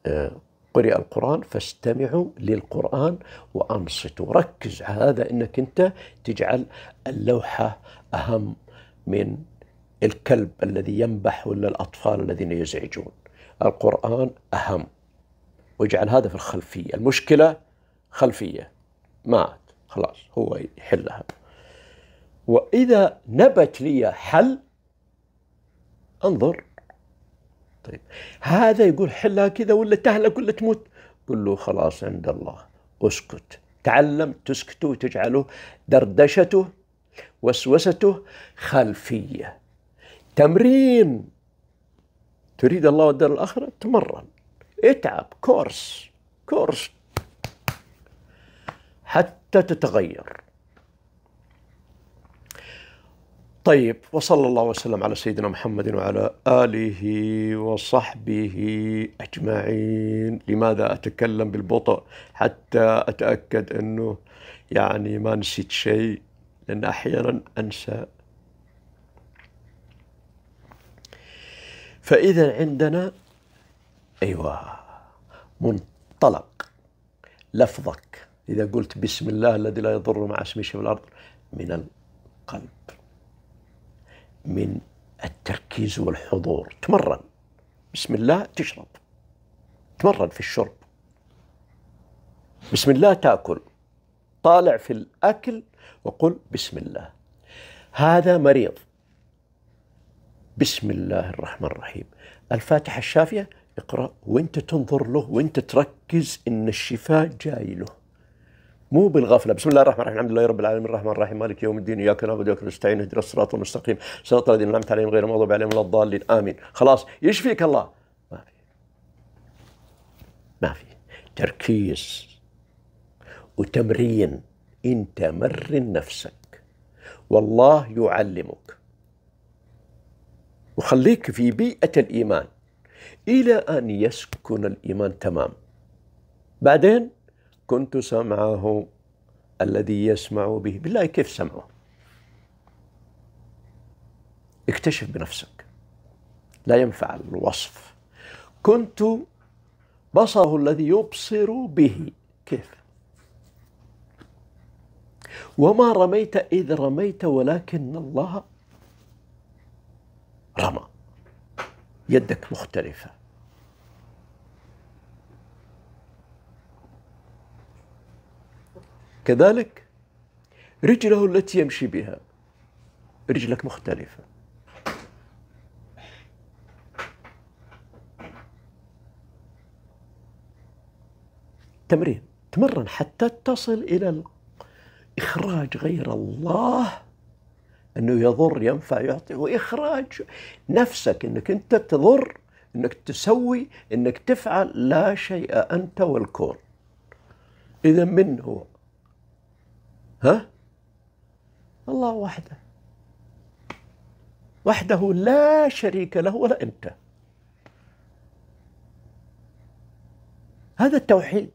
آه، قرئ القرآن فاستمعوا للقرآن وأنصتوا ركز على هذا أنك أنت تجعل اللوحة أهم من الكلب الذي ينبح ولا الأطفال الذين يزعجون القرآن أهم واجعل هذا في الخلفية المشكلة خلفية مات خلاص هو يحلها وإذا نبت لي حل انظر طيب هذا يقول حلها كذا ولا تهلك ولا تموت قل له خلاص عند الله اسكت تعلم تسكته وتجعله دردشته وسوسته خلفيه تمرين تريد الله والدار الآخرة تمرن اتعب كورس كورس حتى تتغير طيب وصلى الله وسلم على سيدنا محمد وعلى آله وصحبه أجمعين لماذا أتكلم بالبطء حتى أتأكد أنه يعني ما نسيت شيء لأن أحيانا أنسى فإذا عندنا أيوة منطلق لفظك إذا قلت بسم الله الذي لا يضر مع اسمه شيء في الأرض من القلب من التركيز والحضور تمرن بسم الله تشرب تمرن في الشرب بسم الله تاكل طالع في الاكل وقل بسم الله هذا مريض بسم الله الرحمن الرحيم الفاتحة الشافية اقرأ وانت تنظر له وانت تركز ان الشفاء جاي له مو بالغفلة بسم الله الرحمن الرحيم الحمد لله رب العالمين الرحمن الرحيم مالك يوم الدين إياك نعبد وإياك نستعين اهدنا الصراط المستقيم صراط الذين أنعمت عليهم غير المغضوب عليهم ولا الضالين آمين خلاص يشفيك الله ما في ما في تركيز وتمرين أنت مرن نفسك والله يعلمك وخليك في بيئة الإيمان إلى أن يسكن الإيمان تمام بعدين كنت سمعه الذي يسمع به بالله كيف سمعه اكتشف بنفسك لا ينفع الوصف كنت بصره الذي يبصر به كيف وما رميت إذ رميت ولكن الله رمى يدك مختلفة كذلك رجله التي يمشي بها رجلك مختلفة تمرين تمرن حتى تصل إلى إخراج غير الله انه يضر ينفع يعطي واخراج نفسك انك انت تضر انك تسوي انك تفعل لا شيء انت والكون اذا من هو ها الله وحده وحده لا شريك له ولا انت هذا التوحيد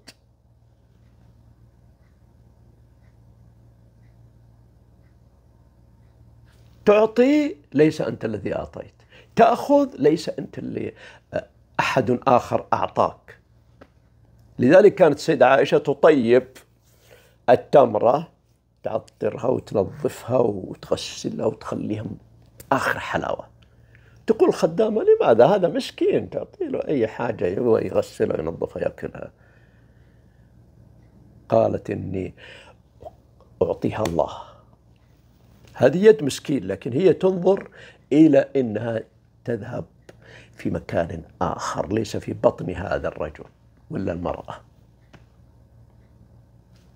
تعطي ليس أنت الذي أعطيت تأخذ ليس أنت اللي آه، أحد آخر أعطاك لذلك كانت السيدة عائشة تطيب التمرة تعطرها وتنظفها وتغسلها وتخليها آخر حلاوة تقول الخدامة لماذا هذا مسكين تعطي له أي حاجة يغسلها ينظفها يأكلها قالت إني أعطيها الله هذه يد مسكين لكن هي تنظر إلى أنها تذهب في مكان آخر ليس في بطن هذا الرجل ولا المرأة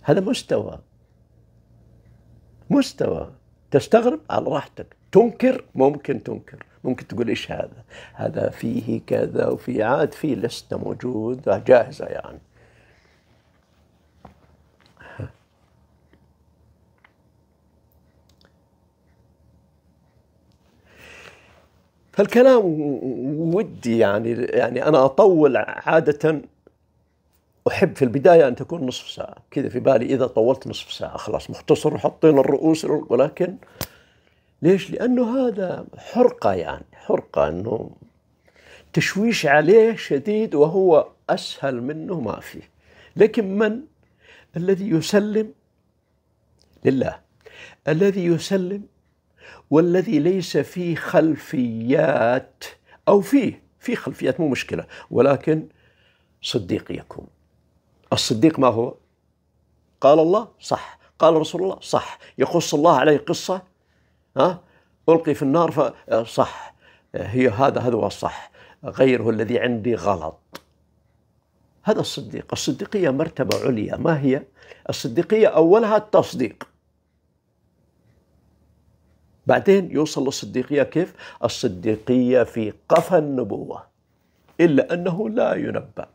هذا مستوى مستوى تستغرب على راحتك تنكر ممكن تنكر ممكن تقول ايش هذا هذا فيه كذا وفي عاد فيه لسته موجود جاهزه يعني فالكلام ودي يعني يعني انا اطول عاده احب في البدايه ان تكون نصف ساعه كذا في بالي اذا طولت نصف ساعه خلاص مختصر وحطينا الرؤوس ولكن ليش؟ لانه هذا حرقه يعني حرقه انه تشويش عليه شديد وهو اسهل منه ما فيه لكن من الذي يسلم لله الذي يسلم والذي ليس فيه خلفيات أو فيه في خلفيات مو مشكلة ولكن صديق يكون الصديق ما هو قال الله صح قال رسول الله صح يقص الله عليه قصة ها ألقي في النار فصح آه، هي هذا هذا هو الصح غيره الذي عندي غلط هذا الصديق الصديقية مرتبة عليا ما هي الصديقية أولها التصديق بعدين يوصل للصديقية كيف؟ الصديقية في قفا النبوة إلا أنه لا ينبأ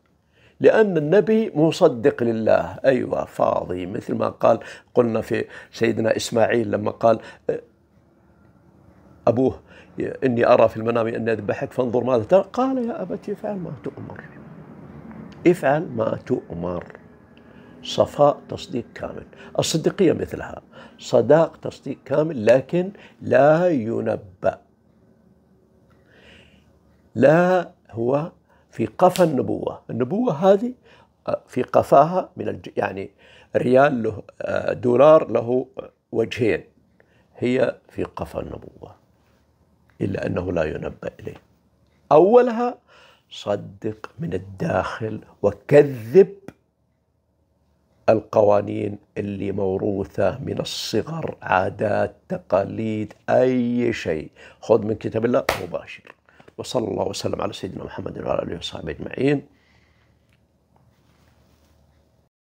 لأن النبي مصدق لله أيوة فاضي مثل ما قال قلنا في سيدنا إسماعيل لما قال أبوه إني أرى في المنام أني أذبحك فانظر ماذا ترى قال يا أبت افعل ما تؤمر افعل ما تؤمر صفاء تصديق كامل الصديقية مثلها صداق تصديق كامل لكن لا ينبأ لا هو في قفا النبوة النبوة هذه آه، في قفاها من الج... يعني ريال له آه، دولار له وجهين هي في قفا النبوة إلا أنه لا ينبأ إليه أولها صدق من الداخل وكذب القوانين اللي موروثة من الصغر عادات تقاليد أي شيء خذ من كتاب الله مباشر وصلى الله وسلم على سيدنا محمد وعلى آله وصحبه أجمعين